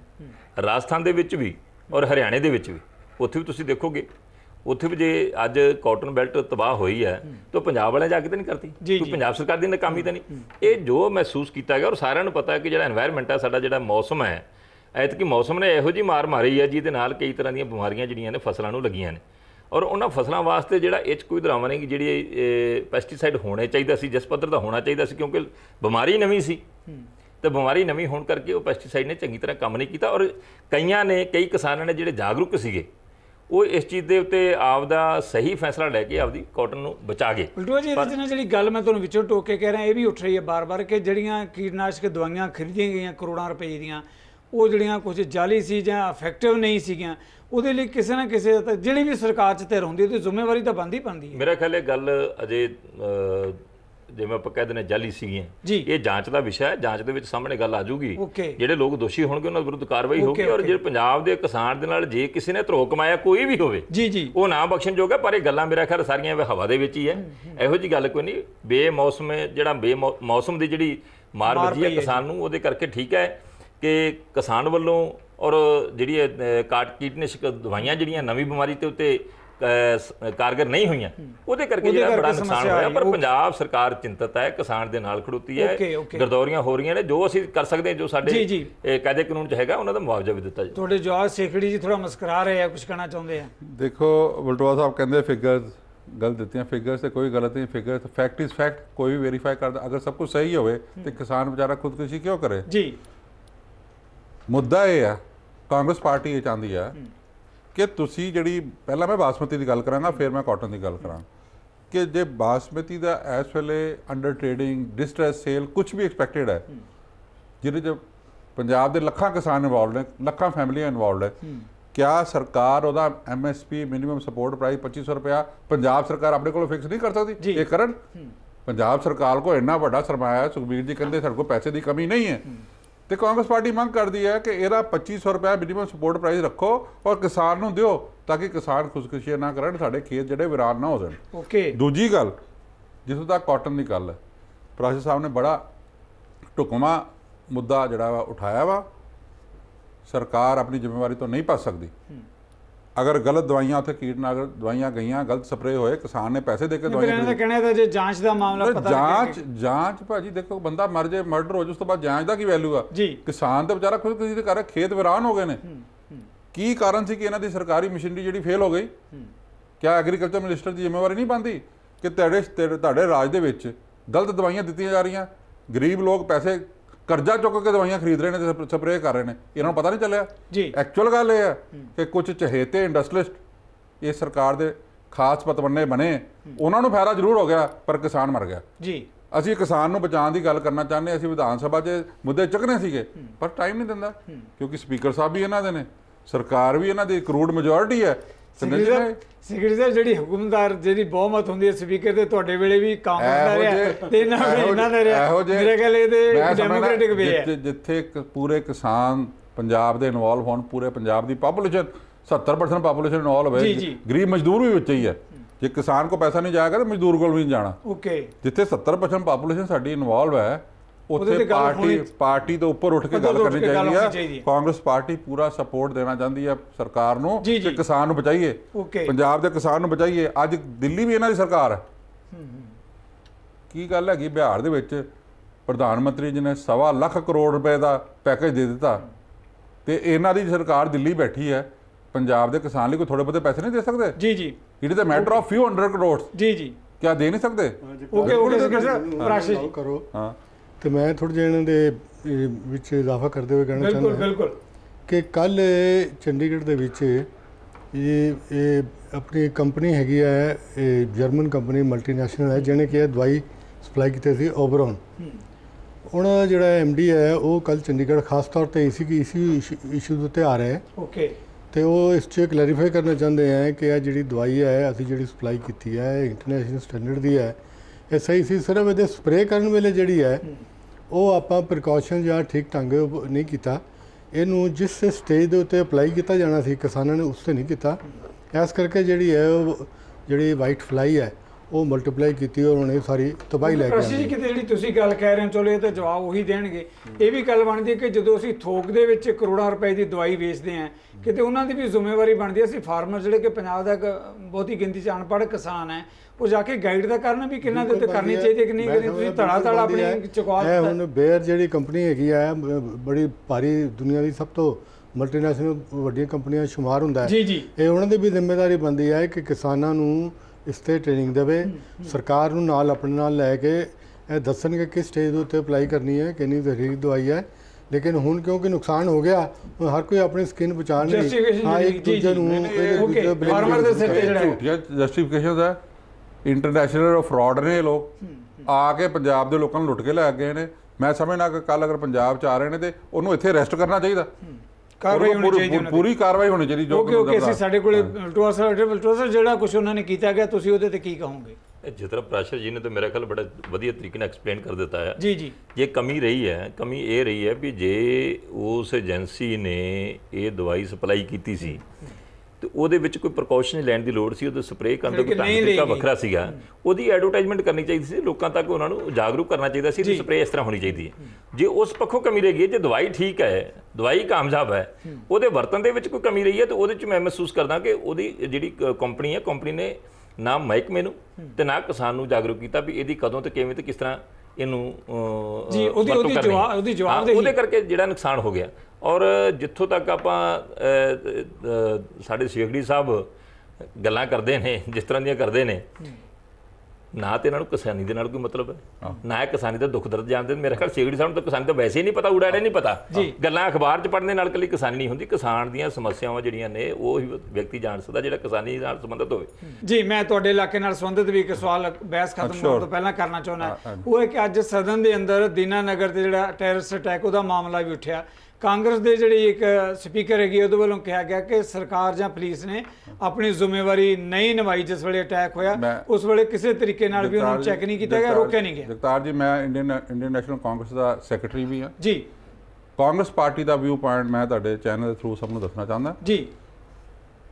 ਰਾਜਸਥਾਨ ਦੇ ਵਿੱਚ ਵੀ ਔਰ ਹਰਿਆਣੇ ਦੇ ਵਿੱਚ ਵੀ ਉੱਥੇ ਵੀ ਤੁਸੀਂ ਦੇਖੋਗੇ ਉੱਥੇ ਵੀ ਜੇ ਅੱਜ ਕਾਟਨ ਬੈਲਟ ਤਬਾਹ ਹੋਈ ਹੈ ਤਾਂ ਪੰਜਾਬ ਵਾਲਿਆਂ ਜਾ ਕੇ ਤਾਂ ਨਹੀਂ ਕਰਤੀ ਕੋਈ ਪੰਜਾਬ ਸਰਕਾਰ ਦੀ ਨਾਕਾਮੀ ਤਾਂ ਨਹੀਂ ਇਹ ਜੋ ਮਹਿਸੂਸ ਕੀਤਾ ਗਿਆ ਔਰ ਸਾਰਿਆਂ ਨੂੰ ਪਤਾ ਹੈ ਕਿ ਜਿਹੜਾ এনवायरमेंट ਹੈ ਸਾਡਾ ਜਿਹੜਾ ਮੌਸਮ ਹੈ ਐਤਕੀ ਮੌਸਮ ਨੇ ਇਹੋ ਜੀ ਮਾਰ ਮਾਰੀ ਹੈ ਜਿਹਦੇ ਨਾਲ ਕਈ ਤਰ੍ਹਾਂ ਦੀਆਂ ਬਿਮਾਰੀਆਂ ਜਿਹੜੀਆਂ ਨੇ ਫਸਲਾਂ ਨੂੰ ਲੱਗੀਆਂ ਨੇ ਔਰ ਉਹਨਾਂ ਫਸਲਾਂ ਵਾਸਤੇ ਜਿਹੜਾ ਚ ਕੋਈ ਦਰਾਮਾ ਨਹੀਂ ਕਿ ਜਿਹੜੀ ਪੈਸਟੀਸਾਈਡ ਹੋਣੇ ਚਾਹੀਦਾ ਸੀ ਜਿਸ ਪੱਧਰ ਦਾ ਹੋਣਾ ਚਾਹੀਦਾ ਸੀ ਕਿਉਂਕਿ ਬਿਮਾਰੀ ਨਵੀਂ ਸੀ ਤੇ ਬਿਮਾਰੀ ਨਵੀਂ ਹੋਣ ਕਰਕੇ ਉਹ ਪੈਸਟੀਸਾਈਡ ਨੇ ਚੰਗੀ ਤਰ੍ਹਾਂ ਕੰਮ ਨਹੀਂ ਕੀਤਾ ਔਰ ਕਈਆਂ ਨੇ ਕਈ ਕਿਸਾਨਾਂ ਨੇ ਜਿਹੜੇ ਜਾਗਰੂਕ ਸੀਗੇ ਉਹ ਇਸ ਚੀਜ਼ ਦੇ ਉੱਤੇ ਆਪ ਦਾ ਸਹੀ ਫੈਸਲਾ ਲੈ ਕੇ ਆਪਦੀ ਕਾਟਨ ਨੂੰ ਬਚਾ ਗਏ ਬਿਲਟੂ ਜੀ ਇਹਦੇ ਨਾਲ ਜਿਹੜੀ ਗੱਲ ਮੈਂ ਤੁਹਾਨੂੰ ਵਿੱਚੋਂ ਟੋਕ ਕੇ ਕਹਿ ਰਿਹਾ ਇਹ ਵੀ ਉੱਠ ਰਹੀ ਹੈ ਬਾਰ-ਬਾਰ ਕਿ ਜਿਹੜੀਆਂ ਕੀਟਨਾਸ਼ਕ ਦਵਾਈਆਂ ਖਰੀਦੀਆਂ ਗਈਆਂ ਕਰੋੜਾਂ ਰੁਪਏ ਦੀਆਂ ਉਹ ਜਿਹੜੀਆਂ ਕੁਝ ਜਾਲੀ ਸੀ ਜਾਂ ਇਫੈਕਟਿਵ ਨਹੀਂ ਸੀਗੀਆਂ ਉਹਦੇ ਲਈ ਕਿਸੇ ਨਾ ਕਿਸੇ ਜਿਹੜੀ ਵੀ ਸਰਕਾਰ 'ਚ ਤੇ ਰਹਿੰਦੀ ਉਹਦੀ ਜ਼ਿੰਮੇਵਾਰੀ ਤਾਂ ਬੰਦੀ ਪੰਦੀ ਹੈ ਮੇਰਾ ਖਿਆਲ ਇਹ ਗੱਲ ਅਜੇ ਜਿਵੇਂ ਆਪਾਂ ਕਹਿ ਨੇ ਜਾਲੀ ਸੀਗੀਆਂ ਇਹ ਜਾਂਚ ਦਾ ਵਿਸ਼ਾ ਹੈ ਜਾਂਚ ਦੇ ਵਿੱਚ ਸਾਹਮਣੇ ਗੱਲ ਆ ਜੂਗੀ ਜਿਹੜੇ ਲੋਕ ਦੋਸ਼ੀ ਹੋਣਗੇ ਉਹਨਾਂ ਵਿਰੁੱਧ ਕਾਰਵਾਈ ਹੋਊਗੀ ਔਰ ਜੇ ਪੰਜਾਬ ਦੇ ਕਿਸਾਨ ਦੇ ਨਾਲ ਜੇ ਕਿਸੇ ਨੇ ਧਰੋਹ ਕਮਾਇਆ ਕੋਈ ਵੀ ਹੋਵੇ ਜੀ ਜੀ ਉਹ ਨਾ ਬਖਸ਼ਣਯੋਗ ਹੈ ਪਰ ਇਹ ਗੱਲਾਂ ਮੇਰਾ ਖਿਆਲ ਸਾਰੀਆਂ ਹਵਾ ਦੇ ਵਿੱਚ ਹੀ ਹੈ ਇਹੋ ਜੀ ਗੱਲ ਕੋਈ ਨਹੀਂ ਬੇਮੌਸਮ ਜਿਹੜਾ ਬੇਮੌਸਮ ਦੀ ਜਿਹੜੀ ਮਾਰ ਵੱਜੀ ਹੈ ਕਿਸਾਨ ਨੂੰ ਉਹਦੇ ਕਰਕੇ ਠੀਕ ਹੈ ਕਿ ਕਿਸਾਨ ਵੱਲੋਂ ਔਰ ਜਿਹੜੀ ਕਾਟ ਕੀਟਨਾਸ਼ਕ ਦਵਾਈਆਂ ਜਿਹੜੀਆਂ ਨਵੀਂ ਬਿਮਾਰੀ ਤੇ ਉੱਤੇ ਕਾਰਗਰ ਨਹੀਂ ਹੋਈਆਂ ਉਹਦੇ ਕਰਕੇ ਜਿਹੜਾ ਬੜਾ ਨੁਕਸਾਨ ਹੋਇਆ ਪਰ ਪੰਜਾਬ ਸਰਕਾਰ ਚਿੰਤਤ ਹੈ ਕਿਸਾਨ ਦੇ ਨਾਲ ਖੜੂਤੀ ਹੈ ਗਰਦੌਰੀਆਂ ਹੋ ਰਹੀਆਂ ਨੇ ਜੋ ਅਸੀਂ ਕਰ ਸਕਦੇ ਹਾਂ ਜੋ ਸਾਡੇ ਕਾਇਦੇ ਕਾਨੂੰਨ ਚ ਹੈਗਾ ਉਹਨਾਂ ਦਾ ਮੁਆਵਜ਼ਾ ਵੀ ਦਿੱਤਾ ਜੀ ਤੁਹਾਡੇ ਜਵਾਬ ਸੇਖੜੀ ਜੀ ਥੋੜਾ ਮੁਸਕਰਾ ਰਹੇ ਆ ਕੁਝ ਕਹਿਣਾ ਚਾਹੁੰਦੇ ਆ ਦੇਖੋ ਬਲਟਵਾ ਸਾਹਿਬ ਕਹਿੰਦੇ ਫਿਗਰਸ ਗਲਤ ਦਿੱਤੀਆਂ ਫਿਗਰਸ ਤੇ ਕੋਈ ਗਲਤ ਨਹੀਂ ਫਿਗਰ ਫੈਕਟ ਇਜ਼ ਫੈਕਟ ਕੋਈ ਵੀ ਵੈਰੀਫਾਈ ਕਰਦਾ ਅਗਰ ਸਭ ਕੁਝ ਸਹੀ ਹੋਵੇ ਤੇ ਕਿਸਾਨ ਵਿਚਾਰਾ ਖੁਦਕੁਸ਼ੀ ਕਿਉਂ ਕਰੇ ਜੀ ਮੁੱਦਾ ਇਹ ਆ ਕਾਂਗਰਸ ਪਾਰਟੀ ਇਹ ਚਾਹੁੰਦੀ ਆ ਕਿ ਤੁਸੀਂ ਜਿਹੜੀ ਪਹਿਲਾਂ ਮੈਂ ਬਾਸਮਤੀ ਦੀ ਗੱਲ ਕਰਾਂਗਾ ਫਿਰ ਮੈਂ ਕਾਟਨ ਦੀ ਗੱਲ ਕਰਾਂ ਕਿ ਜੇ ਬਾਸਮਤੀ ਦਾ ਐਸ ਵੇਲੇ ਅੰਡਰ ਟ੍ਰੇਡਿੰਗ ਡਿਸਟ੍ਰੈਸ ਸੇਲ ਕੁਝ ਵੀ ਐਕਸਪੈਕਟਡ ਹੈ ਜਿਹਦੇ ਚ ਪੰਜਾਬ ਦੇ ਲੱਖਾਂ ਕਿਸਾਨ ਇਨਵੋਲਡ ਨੇ ਲੱਖਾਂ ਫੈਮਲੀਆਂ ਇਨਵੋਲਡ ਹੈ ਕਿਆ ਸਰਕਾਰ ਉਹਦਾ ਐਮਐਸਪੀ ਮਿਨੀਮਮ ਸਪੋਰਟ ਪ੍ਰਾਈਸ 2500 ਰੁਪਿਆ ਪੰਜਾਬ ਸਰਕਾਰ ਆਪਣੇ ਕੋਲ ਫਿਕਸ ਨਹੀਂ ਕਰ ਸਕਦੀ ਇਹ ਕਰਨ ਪੰਜਾਬ ਸਰਕਾਰ ਕੋ ਇੰਨਾ ਵੱਡਾ ਸਰਮਾਇਆ ਸੁਖਬੀਰ ਜੀ ਕਹਿੰਦੇ ਸਾਡੇ ਕੋ ਪੈਸੇ ਦੀ ਕਮੀ ਨਹੀਂ ਹੈ ਤੇ ਕਾਂਗਰਸ ਪਾਰਟੀ ਮੰਗ ਕਰਦੀ ਹੈ ਕਿ ਇਹਦਾ 2500 ਰੁਪਏ ਮਿਨੀਮਮ ਸਪੋਰਟ ਪ੍ਰਾਈਸ ਰੱਖੋ ਔਰ ਕਿਸਾਨ ਨੂੰ ਦਿਓ ਤਾਂ ਕਿ ਕਿਸਾਨ ਖੁਦਕੁਸ਼ੀ ਨਾ ਕਰਨ ਸਾਡੇ ਖੇਤ ਜਿਹੜੇ ਵਿਰਾਨ ਨਾ ਹੋ ਜਾਣ ਓਕੇ ਦੂਜੀ ਗੱਲ ਜਿੱਥੋਂ ਤੱਕ ਕਾਟਨ ਦੀ ਗੱਲ ਹੈ ਪ੍ਰਾਸ਼ਾ ਸਾਹਿਬ ਨੇ ਬੜਾ ਟੁਕਮਾ ਮੁੱਦਾ ਜਿਹੜਾ ਵਾ ਉਠਾਇਆ ਵਾ ਸਰਕਾਰ ਆਪਣੀ ਜ਼ਿੰਮੇਵਾਰੀ ਤੋਂ ਨਹੀਂ ਪਾ ਸਕਦੀ ਅਗਰ ਗਲਤ ਦਵਾਈਆਂ ਉੱਥੇ ਕੀਟਨਾਸ਼ਕ ਦਵਾਈਆਂ ਗਈਆਂ ਗਲਤ ਸਪਰੇ ਹੋਏ ਕਿਸਾਨ ਨੇ ਪੈਸੇ ਦੇ ਕੇ ਦਵਾਈਆਂ ਖਰੀਦੀਆਂ ਕਹਿੰਦੇ ਤਾਂ ਜੇ ਜਾਂਚ ਦਾ ਮਾਮਲਾ ਪਤਾ ਜਾਂਚ ਜਾਂਚ ਭਾਜੀ ਦੇਖੋ ਬੰਦਾ ਮਰ ਜੇ ਮਰਡਰ ਹੋ ਜੂ ਉਸ ਤੋਂ ਬਾਅਦ ਜਾਂਚ ਦਾ ਕੀ ਵੈਲਿਊ ਆ ਕਿਸਾਨ ਤਾਂ ਵਿਚਾਰਾ ਖੁਦ ਕਿਸੇ ਦੇ ਘਰ ਖੇਤ ਵਿਰਾਨ ਹੋ ਗਏ ਨੇ ਕੀ ਕਾਰਨ ਸੀ ਕਿ ਇਹਨਾਂ ਦੀ ਸਰਕਾਰੀ ਮਸ਼ੀਨਰੀ ਜਿਹੜੀ ਫੇਲ ਹੋ ਗਈ ਕਿਆ ਐਗਰੀਕਲਚਰ ਮਿਨਿਸਟਰ ਦੀ ਜ਼ਿੰਮੇਵਾਰੀ ਨਹੀਂ ਬੰਦੀ ਕਿ ਤੁਹਾਡੇ ਤੁਹਾਡੇ ਰਾਜ ਦੇ ਵਿੱਚ ਗਲਤ ਦਵਾਈਆਂ ਦਿੱਤੀਆਂ ਜਾ ਰਹੀਆਂ ਗਰੀਬ ਲੋਕ ਪੈਸੇ ਕਰਜ਼ਾ ਚੁੱਕ ਕੇ ਦਵਾਈਆਂ ਖਰੀਦ ਰਹੇ ਨੇ ਤੇ ਸਪਰੇਅ ਕਰ ਰਹੇ ਨੇ ਇਹਨਾਂ ਨੂੰ ਪਤਾ ਨਹੀਂ ਚੱਲਿਆ ਜੀ ਐਕਚੁਅਲ ਗੱਲ ਇਹ ਹੈ ਕਿ ਕੁਝ ਚਹੇਤੇ ਇੰਡਸਟਰੀਸਟ ਇਹ ਸਰਕਾਰ ਦੇ ਖਾਸ ਪਤਵੰਨੇ ਬਣੇ ਉਹਨਾਂ ਨੂੰ ਫਾਇਦਾ ਜ਼ਰੂਰ ਹੋ ਗਿਆ ਪਰ ਕਿਸਾਨ ਮਰ ਗਿਆ ਜੀ ਅਸੀਂ ਕਿਸਾਨ ਨੂੰ ਬਚਾਉਣ ਦੀ ਗੱਲ ਕਰਨਾ ਚਾਹੁੰਦੇ ਅਸੀਂ ਵਿਧਾਨ ਸਭਾ 'ਚ ਮੁੱਦੇ ਚੱਕਣੇ ਸੀਗੇ ਪਰ ਟਾਈਮ ਨਹੀਂ ਦਿੰਦਾ ਕਿਉਂਕਿ ਸਪੀਕਰ ਸਾਹਿਬ ਵੀ ਇਹਨਾਂ ਦੇ ਨੇ ਸਰਕਾਰ ਵੀ ਇਹਨਾਂ ਦੀ ਕਰੋੜ ਮੈਜੋਰਟੀ ਹੈ ਸਮਝਦੇ ਸੈਕਟਰੀ ਸਾਹਿਬ ਜਿਹੜੀ ਹੁਕਮਦਾਰ ਜਿਹੜੀ ਬਹੁਮਤ ਹੁੰਦੀ ਹੈ ਸਪੀਕਰ ਤੇ ਤੁਹਾਡੇ ਵੇਲੇ ਵੀ ਕੰਮ ਹੁੰਦਾ ਰਿਹਾ ਤੇ ਨਾ ਇਹਨਾਂ ਦੇ ਰਿਹਾ ਮੇਰੇ ਖਿਆਲ ਇਹਦੇ ਡੈਮੋਕ੍ਰੈਟਿਕ ਵੇ ਹੈ ਜਿੱਥੇ ਪੂਰੇ ਕਿਸਾਨ ਪੰਜਾਬ ਦੇ ਇਨਵੋਲਵ ਹੋਣ ਪੂਰੇ ਪੰਜਾਬ ਦੀ ਪਾਪੂਲੇਸ਼ਨ 70% ਪਾਪੂਲੇਸ਼ਨ ਇਨਵੋਲਵ ਹੋਵੇ ਗਰੀਬ ਮਜ਼ਦੂਰ ਵੀ ਵਿੱਚ ਹੀ ਹੈ ਜੇ ਕਿਸਾਨ ਕੋ ਪੈਸਾ ਨਹੀਂ ਜਾਏਗਾ ਤਾਂ ਮਜ਼ਦੂਰ ਕੋਲ ਵੀ ਨਹੀਂ ਜਾਣਾ ਓਕੇ ਜਿੱਥੇ 70% ਪਾਪੂਲੇਸ਼ਨ ਸਾਡੀ ਇਨਵੋਲਵ ਹੈ ਉੱਥੇ ਪਾਰਟੀ ਪਾਰਟੀ ਤੋਂ ਉੱਪਰ ਉੱਠ ਕੇ ਗੱਲ ਕਰਨੀ ਚਾਹੀਦੀ ਆ ਕਾਂਗਰਸ ਪਾਰਟੀ ਪੂਰਾ ਸਪੋਰਟ ਦੇਣਾ ਚਾਹੁੰਦੀ ਆ ਸਰਕਾਰ ਨੂੰ ਕਿ ਕਿਸਾਨ ਨੂੰ ਬਚਾਈਏ ਪੰਜਾਬ ਦੇ ਕਿਸਾਨ ਨੂੰ ਬਚਾਈਏ ਅੱਜ ਦਿੱਲੀ ਵੀ ਇਹਨਾਂ ਦੀ ਸਰਕਾਰ ਹੈ ਕੀ ਗੱਲ ਹੈਗੀ ਬਿਹਾਰ ਦੇ ਵਿੱਚ ਪ੍ਰਧਾਨ ਮੰਤਰੀ ਜੀ ਨੇ ਸਵਾ ਲੱਖ ਕਰੋੜ ਰੁਪਏ ਦਾ ਪੈਕੇਜ ਦੇ ਦਿੱਤਾ ਤੇ ਇਹਨਾਂ ਦੀ ਸਰਕਾਰ ਦਿੱਲੀ ਬੈਠੀ ਹੈ ਪੰਜਾਬ ਦੇ ਕਿਸਾਨ ਲਈ ਕੋਈ ਥੋੜੇ ਬਹੁਤੇ ਪੈਸੇ ਨਹੀਂ ਦੇ ਸਕਦੇ ਜੀ ਜੀ it is a matter of few hundred crores ਜੀ ਜੀ ਕਿਆ ਦੇ ਨਹੀਂ ਸਕਦੇ ਓਕੇ ਓਕੇ ਪ੍ਰੋਸੈਸ ਕਰੋ ਹਾਂ ਤੇ ਮੈਂ ਥੋੜੇ ਜਿਹਾ ਇਹਨਾਂ ਦੇ ਵਿੱਚ ਇਜ਼ਾਫਾ ਕਰਦੇ ਹੋਏ ਕਹਿਣਾ ਚਾਹੁੰਦਾ ਬਿਲਕੁਲ ਬਿਲਕੁਲ ਕਿ ਕੱਲ ਚੰਡੀਗੜ੍ਹ ਦੇ ਵਿੱਚ ਇਹ ਇਹ ਆਪਣੀ ਕੰਪਨੀ ਹੈਗੀ ਹੈ ਇਹ ਜਰਮਨ ਕੰਪਨੀ ਮਲਟੀਨੈਸ਼ਨਲ ਹੈ ਜਿਹਨੇ ਕਿ ਇਹ ਦਵਾਈ ਸਪਲਾਈ ਕੀਤੀ ਸੀ ਓਬਰੋਨ ਹੁਣ ਜਿਹੜਾ ਐਮਡੀ ਹੈ ਉਹ ਕੱਲ ਚੰਡੀਗੜ੍ਹ ਖਾਸ ਤੌਰ ਤੇ ਇਸੀ ਕੀ ਇਸੀ ਇਸ਼ੂ ਦੇ ਉੱਤੇ ਆ ਰਹੇ ਹੈ ਓਕੇ ਤੇ ਉਹ ਇਸ 'ਚ ਕਲੈਰੀਫਾਈ ਕਰਨਾ ਚਾਹੁੰਦੇ ਆ ਕਿ ਇਹ ਜਿਹੜੀ ਦਵਾਈ ਹੈ ਅਸੀਂ ਜਿਹੜੀ ਸਪਲਾਈ ਕੀਤੀ ਹੈ ਇੰਟਰਨੈਸ਼ਨਲ ਸਟੈਂਡਰਡ ਦੀ ਹੈ ਇਹ ਸਹੀ ਸੀ ਸਿਰਫ ਇਹਦੇ ਸਪਰੇਅ ਕਰਨ ਵੇਲੇ ਜਿਹੜੀ ਹੈ ਉਹ ਆਪਾਂ ਪ੍ਰੀਕਾਸ਼ਨ ਜਾਂ ਠੀਕ ਢੰਗ ਨਹੀਂ ਕੀਤਾ ਇਹਨੂੰ ਜਿਸ ਸਟੇਜ ਦੇ ਉੱਤੇ ਅਪਲਾਈ ਕੀਤਾ ਜਾਣਾ ਸੀ ਕਿਸਾਨਾਂ ਨੇ ਉਸ ਤੇ ਨਹੀਂ ਕੀਤਾ ਇਸ ਕਰਕੇ ਜਿਹੜੀ ਹੈ ਉਹ ਜਿਹੜੀ ਵਾਈਟ ਫਲਾਈ ਹੈ ਉਹ ਮਲਟੀਪਲਾਈ ਕੀਤੀ ਉਹਨਾਂ ਨੇ ਸਾਰੀ ਤਬਾਹੀ ਲੈ ਕੇ ਅਸੀਂ ਕਿਤੇ ਜਿਹੜੀ ਤੁਸੀਂ ਗੱਲ ਕਹਿ ਰਹੇ ਹੋ ਚਲੋ ਇਹ ਤਾਂ ਜਵਾਬ ਉਹੀ ਦੇਣਗੇ ਇਹ ਵੀ ਗੱਲ ਬਣਦੀ ਕਿ ਜਦੋਂ ਅਸੀਂ ਥੋਕ ਦੇ ਵਿੱਚ ਕਰੋੜਾਂ ਰੁਪਏ ਦੀ ਦਵਾਈ ਵੇਚਦੇ ਆਂ ਕਿਤੇ ਉਹਨਾਂ ਦੀ ਵੀ ਜ਼ਿੰਮੇਵਾਰੀ ਬਣਦੀ ਹੈ ਅਸੀਂ ਫਾਰਮਰ ਜਿਹੜੇ ਕਿ ਪੰਜਾਬ ਦਾ ਬਹੁਤੀ ਗਿਣਤੀ ਚ ਅਨਪੜ੍ਹ ਕਿਸਾਨ ਹੈ ਉਹ ਜਾ ਕੇ ਗਾਈਡ ਦਾ ਕਰਨ ਵੀ ਕਿੰਨਾ ਦੇ ਉੱਤੇ ਕਰਨੀ ਚਾਹੀਦੀ ਕਿ ਨਹੀਂ ਕਰਨੀ ਤੁਸੀਂ ਧੜਾ ਧੜਾ ਆਪਣੀ ਚੁਕਾ ਦਿੱਤਾ ਹੁਣ ਬੇਅਰ ਜਿਹੜੀ ਕੰਪਨੀ ਹੈਗੀ ਆ ਬੜੀ ਭਾਰੀ ਦੁਨੀਆ ਦੀ ਸਭ ਤੋਂ ਮਲਟੀਨੈਸ਼ਨਲ ਵੱਡੀਆਂ ਕੰਪਨੀਆਂ ਸ਼ੁਮਾਰ ਹੁੰਦਾ ਹੈ ਇਹ ਉਹਨਾਂ ਦੀ ਵੀ ਜ਼ਿੰਮੇਵਾਰੀ ਬਣਦੀ ਹੈ ਕਿ ਕਿਸਾਨਾਂ ਨੂੰ ਇਸ ਤੇ ਟ੍ਰੇਨਿੰਗ ਦੇਵੇ ਸਰਕਾਰ ਨੂੰ ਨਾਲ ਆਪਣੇ ਨਾਲ ਲੈ ਕੇ ਇਹ ਦੱਸਣਗੇ ਕਿ ਸਟੇਜ ਦੇ ਉੱਤੇ ਅਪਲਾਈ ਕਰਨੀ ਹੈ ਕਿੰਨੀ ਜ਼ਰੂਰੀ ਦਵਾਈ ਹੈ ਲੇਕਿਨ ਹੁਣ ਕਿਉਂਕਿ ਨੁਕਸਾਨ ਹੋ ਗਿਆ ਹਰ ਕੋਈ ਆਪਣੀ ਸਕਿਨ ਬਚਾਣ ਲਈ ਹਾਂ ਇੱਕ ਦੂਜੇ ਨੂੰ ਓਕੇ ਫਾਰਮਰ ਦੇ ਸਿਰ ਤੇ ਜਿਹੜਾ ਝੂਠੀਆਂ ਜਸਟੀਫਿਕੇਸ਼ਨ ਦਾ ਇੰਟਰਨੈਸ਼ਨਲ ਆਫ ਫਰਾਡ ਨੇ ਲੋਕ ਆ ਕੇ ਪੰਜਾਬ ਦੇ ਲੋਕਾਂ ਨੂੰ ਲੁੱਟ ਕੇ ਲੈ ਗਏ ਨੇ ਮੈਂ ਸਮਝਣਾ ਕਿ ਕੱਲ ਅਗਰ ਪੰਜਾਬ ਚ ਆ ਰਹੇ ਨੇ ਤੇ ਉਹਨੂੰ ਇੱਥੇ ਅਰੈਸਟ ਕਰਨਾ ਚਾਹੀਦਾ ਕਾਰਵਾਈ ਹੋਣੀ ਚਾਹੀਦੀ ਪੂਰੀ ਕਾਰਵਾਈ ਹੋਣੀ ਚਾਹੀਦੀ ਜੋ ਕਿ ਉਹ ਅਸੀਂ ਸਾਡੇ ਕੋਲੇ ਟੂਰ ਸਰ ਟੂਰ ਜਿਹੜਾ ਕੁਝ ਉਹਨਾਂ ਨੇ ਕੀਤਾ ਗਿਆ ਤੁਸੀਂ ਉਹਦੇ ਤੇ ਕੀ ਕਹੋਗੇ ਜਿਤਨਾ ਪ੍ਰਾਸ਼ਰ ਜੀ ਨੇ ਤਾਂ ਮੇਰੇ ਖਿਆਲ ਬੜਾ ਵਧੀਆ ਤਰੀਕੇ ਨਾਲ ਐਕਸਪਲੇਨ ਕਰ ਦਿੱਤਾ ਹੈ ਜੀ ਜੀ ਜੇ ਕਮੀ ਰਹੀ ਹੈ ਕਮੀ ਇਹ ਰਹੀ ਹੈ ਵੀ ਜੇ ਉਸ ਏਜੰਸੀ ਨੇ ਇਹ ਦਵਾਈ ਸਪਲਾਈ ਕੀਤੀ ਸੀ ਤੇ ਉਹਦੇ ਵਿੱਚ ਕੋਈ ਪ੍ਰੀਕਾਸ਼ਨ ਲੈਣ ਦੀ ਲੋੜ ਸੀ ਉਹਦੇ ਸਪਰੇਅ ਕਰਨ ਦਾ ਕੋਈ ਤਰੀਕਾ ਵੱਖਰਾ ਸੀਗਾ ਉਹਦੀ ਐਡਵਰਟਾਈਜ਼ਮੈਂਟ ਕਰਨੀ ਚਾਹੀਦੀ ਸੀ ਲੋਕਾਂ ਤੱਕ ਉਹਨਾਂ ਨੂੰ ਜਾਗਰੂਕ ਕਰਨਾ ਚਾਹੀਦਾ ਸੀ ਕਿ ਸਪਰੇਅ ਇਸ ਤਰ੍ਹਾਂ ਹੋਣੀ ਚਾਹੀਦੀ ਹੈ ਜੇ ਉਸ ਪੱਖੋਂ ਕਮੀ ਰਹੀ ਹੈ ਜੇ ਦਵਾਈ ਠੀਕ ਹੈ ਦਵਾਈ ਕਾਮਯਾਬ ਹੈ ਉਹਦੇ ਵਰਤਨ ਦੇ ਵਿੱਚ ਕੋਈ ਕਮੀ ਰਹੀ ਹੈ ਤੇ ਉਹਦੇ ਵਿੱਚ ਮੈਂ ਮਹਿਸੂਸ ਕਰਦਾ ਕਿ ਉਹਦੀ ਜਿਹੜੀ ਕੰਪਨੀ ਹੈ ਕੰਪਨੀ ਨੇ ਨਾ ਮਾਈਕ ਮੈਨੂੰ ਤੇ ਨਾ ਕਿਸਾਨ ਨੂੰ ਜਾਗਰੂਕ ਕੀਤਾ ਵੀ ਇਹਦੀ ਕਦੋਂ ਤੇ ਕਿਵੇਂ ਤੇ ਕਿਸ ਤਰ੍ਹਾਂ ਇਹਨੂੰ ਜੀ ਉਹਦੀ ਉਹਦੀ ਜਵਾਬ ਉਹਦੀ ਜਵਾਬ ਦੇ ਉਹਦੇ ਕਰਕੇ ਜਿਹੜਾ ਨੁਕਸਾਨ ਹੋ ਗਿਆ ਔਰ ਜਿੱਥੋਂ ਤੱਕ ਆਪਾਂ ਸਾਡੇ ਸੇਖੜੀ ਸਾਹਿਬ ਗੱਲਾਂ ਕਰਦੇ ਨੇ ਜਿਸ ਤਰ੍ਹਾਂ ਦੀਆਂ ਕਰਦੇ ਨੇ ਨਾ ਤੇ ਇਹਨਾਂ ਨੂੰ ਕਿਸਾਨੀ ਦੇ ਨਾਲ ਕੋਈ ਮਤਲਬ ਹੈ ਨਾ ਇਹ ਕਿਸਾਨੀ ਦਾ ਦੁੱਖ ਦਰਦ ਜਾਣਦੇ ਨੇ ਮੇਰੇ ਖਿਆਲ ਸੇਗੜੀ ਸਾਹਿਬ ਨੂੰ ਤਾਂ ਕਿਸਾਨੀ ਤਾਂ ਵੈਸੇ ਹੀ ਨਹੀਂ ਪਤਾ ਉਡਾੜੇ ਨਹੀਂ ਪਤਾ ਗੱਲਾਂ ਅਖਬਾਰ 'ਚ ਪੜ੍ਹਨ ਦੇ ਨਾਲ ਕੱਲੀ ਕਿਸਾਨੀ ਨਹੀਂ ਹੁੰਦੀ ਕਿਸਾਨ ਦੀਆਂ ਸਮੱਸਿਆਵਾਂ ਜਿਹੜੀਆਂ ਨੇ ਉਹ ਹੀ ਵਿਅਕਤੀ ਜਾਣ ਸਕਦਾ ਜਿਹੜਾ ਕਿਸਾਨੀ ਨਾਲ ਸੰਬੰਧਿਤ ਹੋਵੇ ਜੀ ਮੈਂ ਤੁਹਾਡੇ ਇਲਾਕੇ ਨਾਲ ਸੰਬੰਧਿਤ ਵੀ ਇੱਕ ਸਵਾਲ ਬਹਿਸ ਖਤਮ ਹੋਣ ਤੋਂ ਪਹਿਲਾਂ ਕਰਨਾ ਚਾਹੁੰਦਾ ਉਹ ਹੈ ਕਿ ਅੱਜ ਸਦਨ ਦੇ ਅੰਦਰ ਨਗਰ ਤੇ ਜਿਹੜਾ ਟੈਰਰਿਸਟ ਅਟੈਕ ਉਹਦਾ ਮਾਮਲਾ ਵੀ ਉੱਠਿਆ ਕਾਂਗਰਸ ਦੇ ਜਿਹੜੇ ਇੱਕ ਸਪੀਕਰ ਹੈਗੇ ਉਹਦੇ ਵੱਲੋਂ ਕਿਹਾ ਗਿਆ ਕਿ ਸਰਕਾਰ ਜਾਂ ਪੁਲਿਸ ਨੇ ਆਪਣੀ ਜ਼ਿੰਮੇਵਾਰੀ ਨਹੀਂ ਨਿਭਾਈ ਜਿਸ ਵੇਲੇ ਅਟੈਕ ਹੋਇਆ ਉਸ ਵੇਲੇ ਕਿਸੇ ਤਰੀਕੇ ਨਾਲ ਵੀ ਉਹਨੂੰ ਚੈੱਕ ਨਹੀਂ ਕੀਤਾ ਗਿਆ ਰੋਕਿਆ ਨਹੀਂ ਗਿਆ ਜਗਤਾਰ ਜੀ ਮੈਂ ਇੰਡੀਅਨ ਇੰਡੀਅਨ ਨੈਸ਼ਨਲ ਕਾਂਗਰਸ ਦਾ ਸੈਕਟਰੀ ਵੀ ਹਾਂ ਜੀ ਕਾਂਗਰਸ ਪਾਰਟੀ ਦਾ ਵਿਊ ਪੁਆਇੰਟ ਮੈਂ ਤੁਹਾਡੇ ਚੈਨਲ ਦੇ ਥਰੂ ਸਭ ਨੂੰ ਦੱਸਣਾ ਚਾਹੁੰਦਾ ਜੀ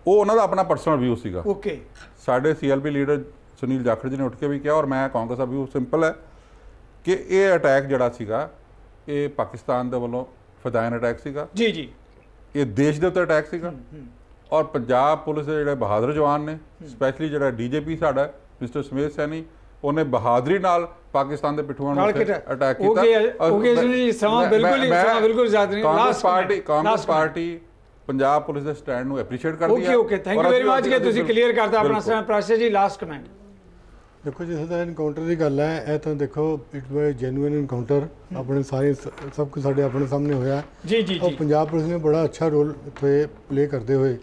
ਉਹ ਉਹਨਾਂ ਦਾ ਆਪਣਾ ਪਰਸਨਲ ਵਿਊ ਸੀਗਾ ਓਕੇ ਸਾਡੇ ਸੀਐਲਪੀ ਲੀਡਰ ਸੁਨੀਲ ਜਾਖੜ ਜੀ ਨੇ ਉੱਠ ਕੇ ਵੀ ਕਿਹਾ ਔਰ ਮੈਂ ਕਾਂਗਰਸ ਦਾ ਵਿਊ ਸਿੰਪਲ ਹੈ ਕਿ ਇਹ ਅਟੈਕ ਜਿਹੜਾ ਸੀਗਾ ਇਹ ਪਾਕਿਸਤਾਨ ਦੇ ਵੱਲੋਂ ਫਦਾਇਨ ਅਟੈਕ ਸੀਗਾ ਜੀ ਜੀ ਇਹ ਦੇਸ਼ ਦੇ ਉੱਤੇ ਅਟੈਕ ਸੀਗਾ ਔਰ ਪੰਜਾਬ ਪੁਲਿਸ ਦੇ ਜਿਹੜੇ ਬਹਾਦਰ ਜਵਾਨ ਨੇ ਸਪੈਸ਼ਲੀ ਜਿਹੜਾ ਡੀਜੀਪੀ ਸਾਡਾ ਮਿਸਟਰ ਸਮੇਸ ਸੈਣੀ ਉਹਨੇ ਬਹਾਦਰੀ ਨਾਲ ਪਾਕਿਸਤਾਨ ਦੇ ਪਿਠੂਆਂ ਨੂੰ ਅਟੈਕ ਕੀਤਾ ਉਹ ਕੇ ਜੀ ਸਮਾਂ ਬਿਲਕੁਲ ਹੀ ਸਮਾਂ ਬਿਲਕੁਲ ਜ਼ਿਆਦਾ ਨਹੀਂ Congress party Congress party Punjab police ਦੇ ਸਟੈਂਡ ਨੂੰ ਐਪਰੀਸ਼ੀਏਟ ਕਰਦੀ ਆ okay okay thank you very much ਕਿ ਤੁਸੀਂ ਕਲੀਅਰ ਕਰਤਾ ਆਪਣਾ ਸਮਾਂ ਪ੍ਰਾਸ਼ਾ ਜੀ ਲਾਸਟ ਕਮੈਂਟ ਦੇਖੋ ਜਿਸ ਸਦਾ ਐਨਕਾਊਂਟਰ ਦੀ ਗੱਲ ਹੈ ਇਹ ਤਾਂ ਦੇਖੋ ਇਟ ਵਾਸ ਜੈਨੂਇਨ ਐਨਕਾਊਂਟਰ ਆਪਣੇ ਸਾਰੇ ਸਭ ਕੁਝ ਸਾਡੇ ਆਪਣੇ ਸਾਹਮਣੇ ਹੋਇਆ ਜੀ ਜੀ ਜੀ ਉਹ ਪੰਜਾਬ ਪੁਲਿਸ ਨੇ ਬੜਾ ਅੱਛਾ ਰੋਲ ਇੱਥੇ ਪਲੇ ਕਰਦੇ ਹੋਏ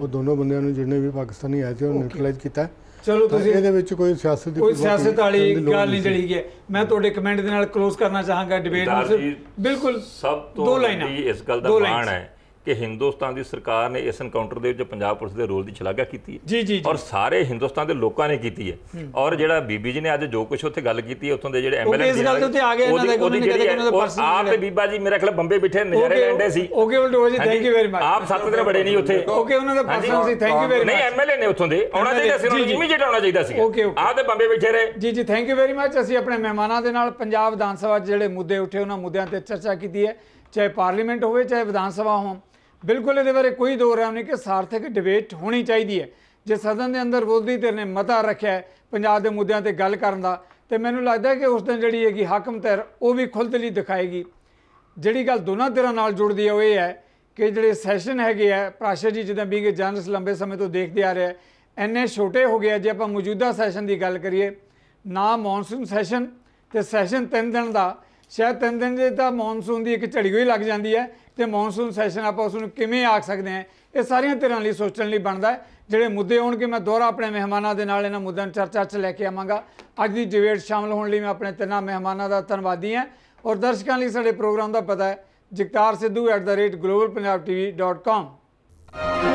ਉਹ ਦੋਨੋਂ ਬੰਦਿਆਂ ਨੂੰ ਜਿਹਨੇ ਵੀ ਪਾਕਿਸਤਾਨੀ ਆਏ ਸੀ ਉਹ ਨਿਊਟਰਲਾਈਜ਼ ਕੀਤਾ ਚਲੋ ਤੁਸੀਂ ਇਹਦੇ ਵਿੱਚ ਕੋਈ ਸਿਆਸਤ ਦੀ ਕੋਈ ਸਿਆਸਤ ਵਾਲੀ ਗੱਲ ਨਹੀਂ ਜੜੀ ਗਈ ਮੈਂ ਤੁਹਾਡੇ ਕਮੈਂਟ ਦੇ ਨਾਲ ਕਲੋਜ਼ ਕਰਨਾ ਚਾਹਾਂਗਾ ਡਿਬੇਟ ਨੂੰ ਬਿਲਕੁਲ ਸਭ ਤੋਂ ਦੋ ਲਾਈਨਾਂ ਇਸ ਗੱਲ ਦਾ ਬਾਣ ਹੈ ਕਿ ਹਿੰਦੁਸਤਾਨ ਦੀ ਸਰਕਾਰ ਨੇ ਇਸ ਐਨਕਾਊਂਟਰ ਦੇ ਵਿੱਚ ਪੰਜਾਬ ਪੁਲਿਸ ਦੇ ਰੋਲ ਦੀ ਛਲਾਗਾ ਕੀਤੀ ਹੈ ਜੀ ਜੀ ਔਰ ਸਾਰੇ ਹਿੰਦੁਸਤਾਨ ਦੇ ਲੋਕਾਂ ਨੇ ਕੀਤੀ ਹੈ ਔਰ ਜਿਹੜਾ ਬੀਬੀ ਜੀ ਨੇ ਅੱਜ ਜੋ ਕੁਝ ਉੱਥੇ ਗੱਲ ਕੀਤੀ ਹੈ ਉੱਥੋਂ ਦੇ ਜਿਹੜੇ ਐਮਐਲਏ ਇਸ ਗੱਲ ਦੇ ਉੱਤੇ ਆ ਗਏ ਇਹਨਾਂ ਦੇ ਕੋਈ ਕਹਿੰਦੇ ਉਹਨਾਂ ਦਾ ਪਰਸਨ ਆਪ ਤੇ ਬੀਬਾ ਜੀ ਮੇਰੇ ਖਿਆਲ ਬੰਬੇ ਬਿਠੇ ਨਜ਼ਾਰੇ ਲੈਂਦੇ ਸੀ ਓਕੇ ਉਲਟੋ ਜੀ ਥੈਂਕ ਯੂ ਵੈਰੀ ਮਚ ਆਪ ਸੱਤ ਦਿਨ ਬੜੇ ਨਹੀਂ ਉੱਥੇ ਓਕੇ ਉਹਨਾਂ ਦਾ ਪਰਸਨ ਸੀ ਥੈਂਕ ਯੂ ਵੈਰੀ ਮਚ ਨਹੀਂ ਐਮਐਲਏ ਨੇ ਉੱਥੋਂ ਦੇ ਆਉਣਾ ਚਾਹੀਦਾ ਸੀ ਉਹਨਾਂ ਨੂੰ ਇਮੀਡੀਏਟ ਆਉਣਾ ਚਾਹੀਦਾ ਸੀ ਆਪ ਤੇ ਬੰਬੇ ਬਿਠੇ ਰਹੇ ਜੀ ਜੀ ਥੈਂਕ ਯੂ ਵੈਰੀ ਮਚ ਅਸੀਂ ਆਪਣੇ ਮਹਿਮਾਨਾਂ ਦੇ ਨਾਲ ਪੰਜਾਬ ਵਿਧਾਨ ਸਭਾ ਜਿਹੜੇ ਮੁੱਦੇ ਉੱਠੇ ਉਹਨਾਂ ਮੁੱਦਿਆਂ ਤੇ ਚਰਚਾ ਕੀਤੀ ਹੈ ਚਾਹੇ ਪਾਰਲੀਮੈਂਟ ਹੋਵੇ ਚਾਹੇ ਵਿਧਾਨ ਸਭਾ ਹੋਵੇ ਬਿਲਕੁਲ ਇਹਦੇ ਬਾਰੇ ਕੋਈ ਦੋ ਰਾਮ ਨਹੀਂ ਕਿ ਸਾਰਥਕ ਡਿਬੇਟ ਹੋਣੀ ਚਾਹੀਦੀ ਹੈ ਜੇ ਸਦਨ ਦੇ ਅੰਦਰ ਬੋਲਦੀ ਤੇ ਨੇ ਮਤਾ ਰੱਖਿਆ ਪੰਜਾਬ ਦੇ ਮੁੱਦਿਆਂ ਤੇ ਗੱਲ ਕਰਨ ਦਾ ਤੇ ਮੈਨੂੰ ਲੱਗਦਾ ਕਿ ਉਸ ਦਿਨ ਜਿਹੜੀ ਹੈਗੀ ਹਾਕਮ ਧਿਰ ਉਹ ਵੀ ਖੁੱਲਦਲੀ ਦਿਖਾਏਗੀ ਜਿਹੜੀ ਗੱਲ ਦੋਨਾਂ ਧਿਰਾਂ ਨਾਲ ਜੁੜਦੀ ਹੈ ਉਹ ਇਹ ਹੈ ਕਿ ਜਿਹੜੇ ਸੈਸ਼ਨ ਹੈਗੇ ਆ ਪ੍ਰਾਸ਼ਰ ਜੀ ਜਿੱਦਾਂ ਵੀ ਜਨਰਲਸ ਲੰਬੇ ਸਮੇਂ ਤੋਂ ਦੇਖਦੇ ਆ ਐ ਐਨੇ ਛੋਟੇ ਹੋ ਗਿਆ ਜੇ ਆਪਾਂ ਮੌਜੂਦਾ ਸੈਸ਼ਨ ਦੀ ਗੱਲ ਕਰੀਏ ਨਾ ਮੌਨਸੂਨ ਸੈਸ਼ਨ ਤੇ ਸੈਸ਼ਨ 3 ਦਿਨ ਦਾ ਸ਼ਾਇਦ 3 ਦਿਨ ਦੇ ਤਾਂ ਮੌਨਸੂਨ ਦੀ ਇੱਕ ਝੜੀ ਹੋਈ ਲੱਗ ਜਾਂਦੀ ਹੈ ਤੇ ਮੌਨਸੂਨ ਸੈਸ਼ਨ ਆਪਾਂ ਉਸ ਨੂੰ ਕਿਵੇਂ ਆਖ ਸਕਦੇ ਆ ਇਹ ਸਾਰੀਆਂ ਧਿਰਾਂ ਲਈ ਸੋਚਣ ਲਈ ਬਣਦਾ ਹੈ ਜਿਹੜੇ ਮੁੱਦੇ ਹੋਣਗੇ ਮੈਂ ਦੁਹਰਾ ਆਪਣੇ ਮਹਿਮਾਨਾਂ ਦੇ ਨਾਲ ਇਹਨਾਂ ਮੁੱਦਿਆਂ ਨੂੰ ਚਰਚਾ 'ਚ ਲੈ ਕੇ ਆਵਾਂਗਾ ਅੱਜ ਦੀ ਡਿਬੇਟ ਸ਼ਾਮਲ ਹੋਣ ਲਈ ਮੈਂ ਆਪਣੇ ਤਿੰਨਾਂ ਮਹਿਮਾਨਾਂ ਦਾ ਧੰਨਵਾਦੀ ਹਾਂ ਔਰ ਦਰਸ਼ਕਾਂ ਲਈ ਸਾਡੇ ਪ੍ਰੋਗਰਾਮ ਦਾ ਪਤਾ ਹੈ ਜਗਤਾਰ ਸਿੱਧੂ @globalpunjabtv.com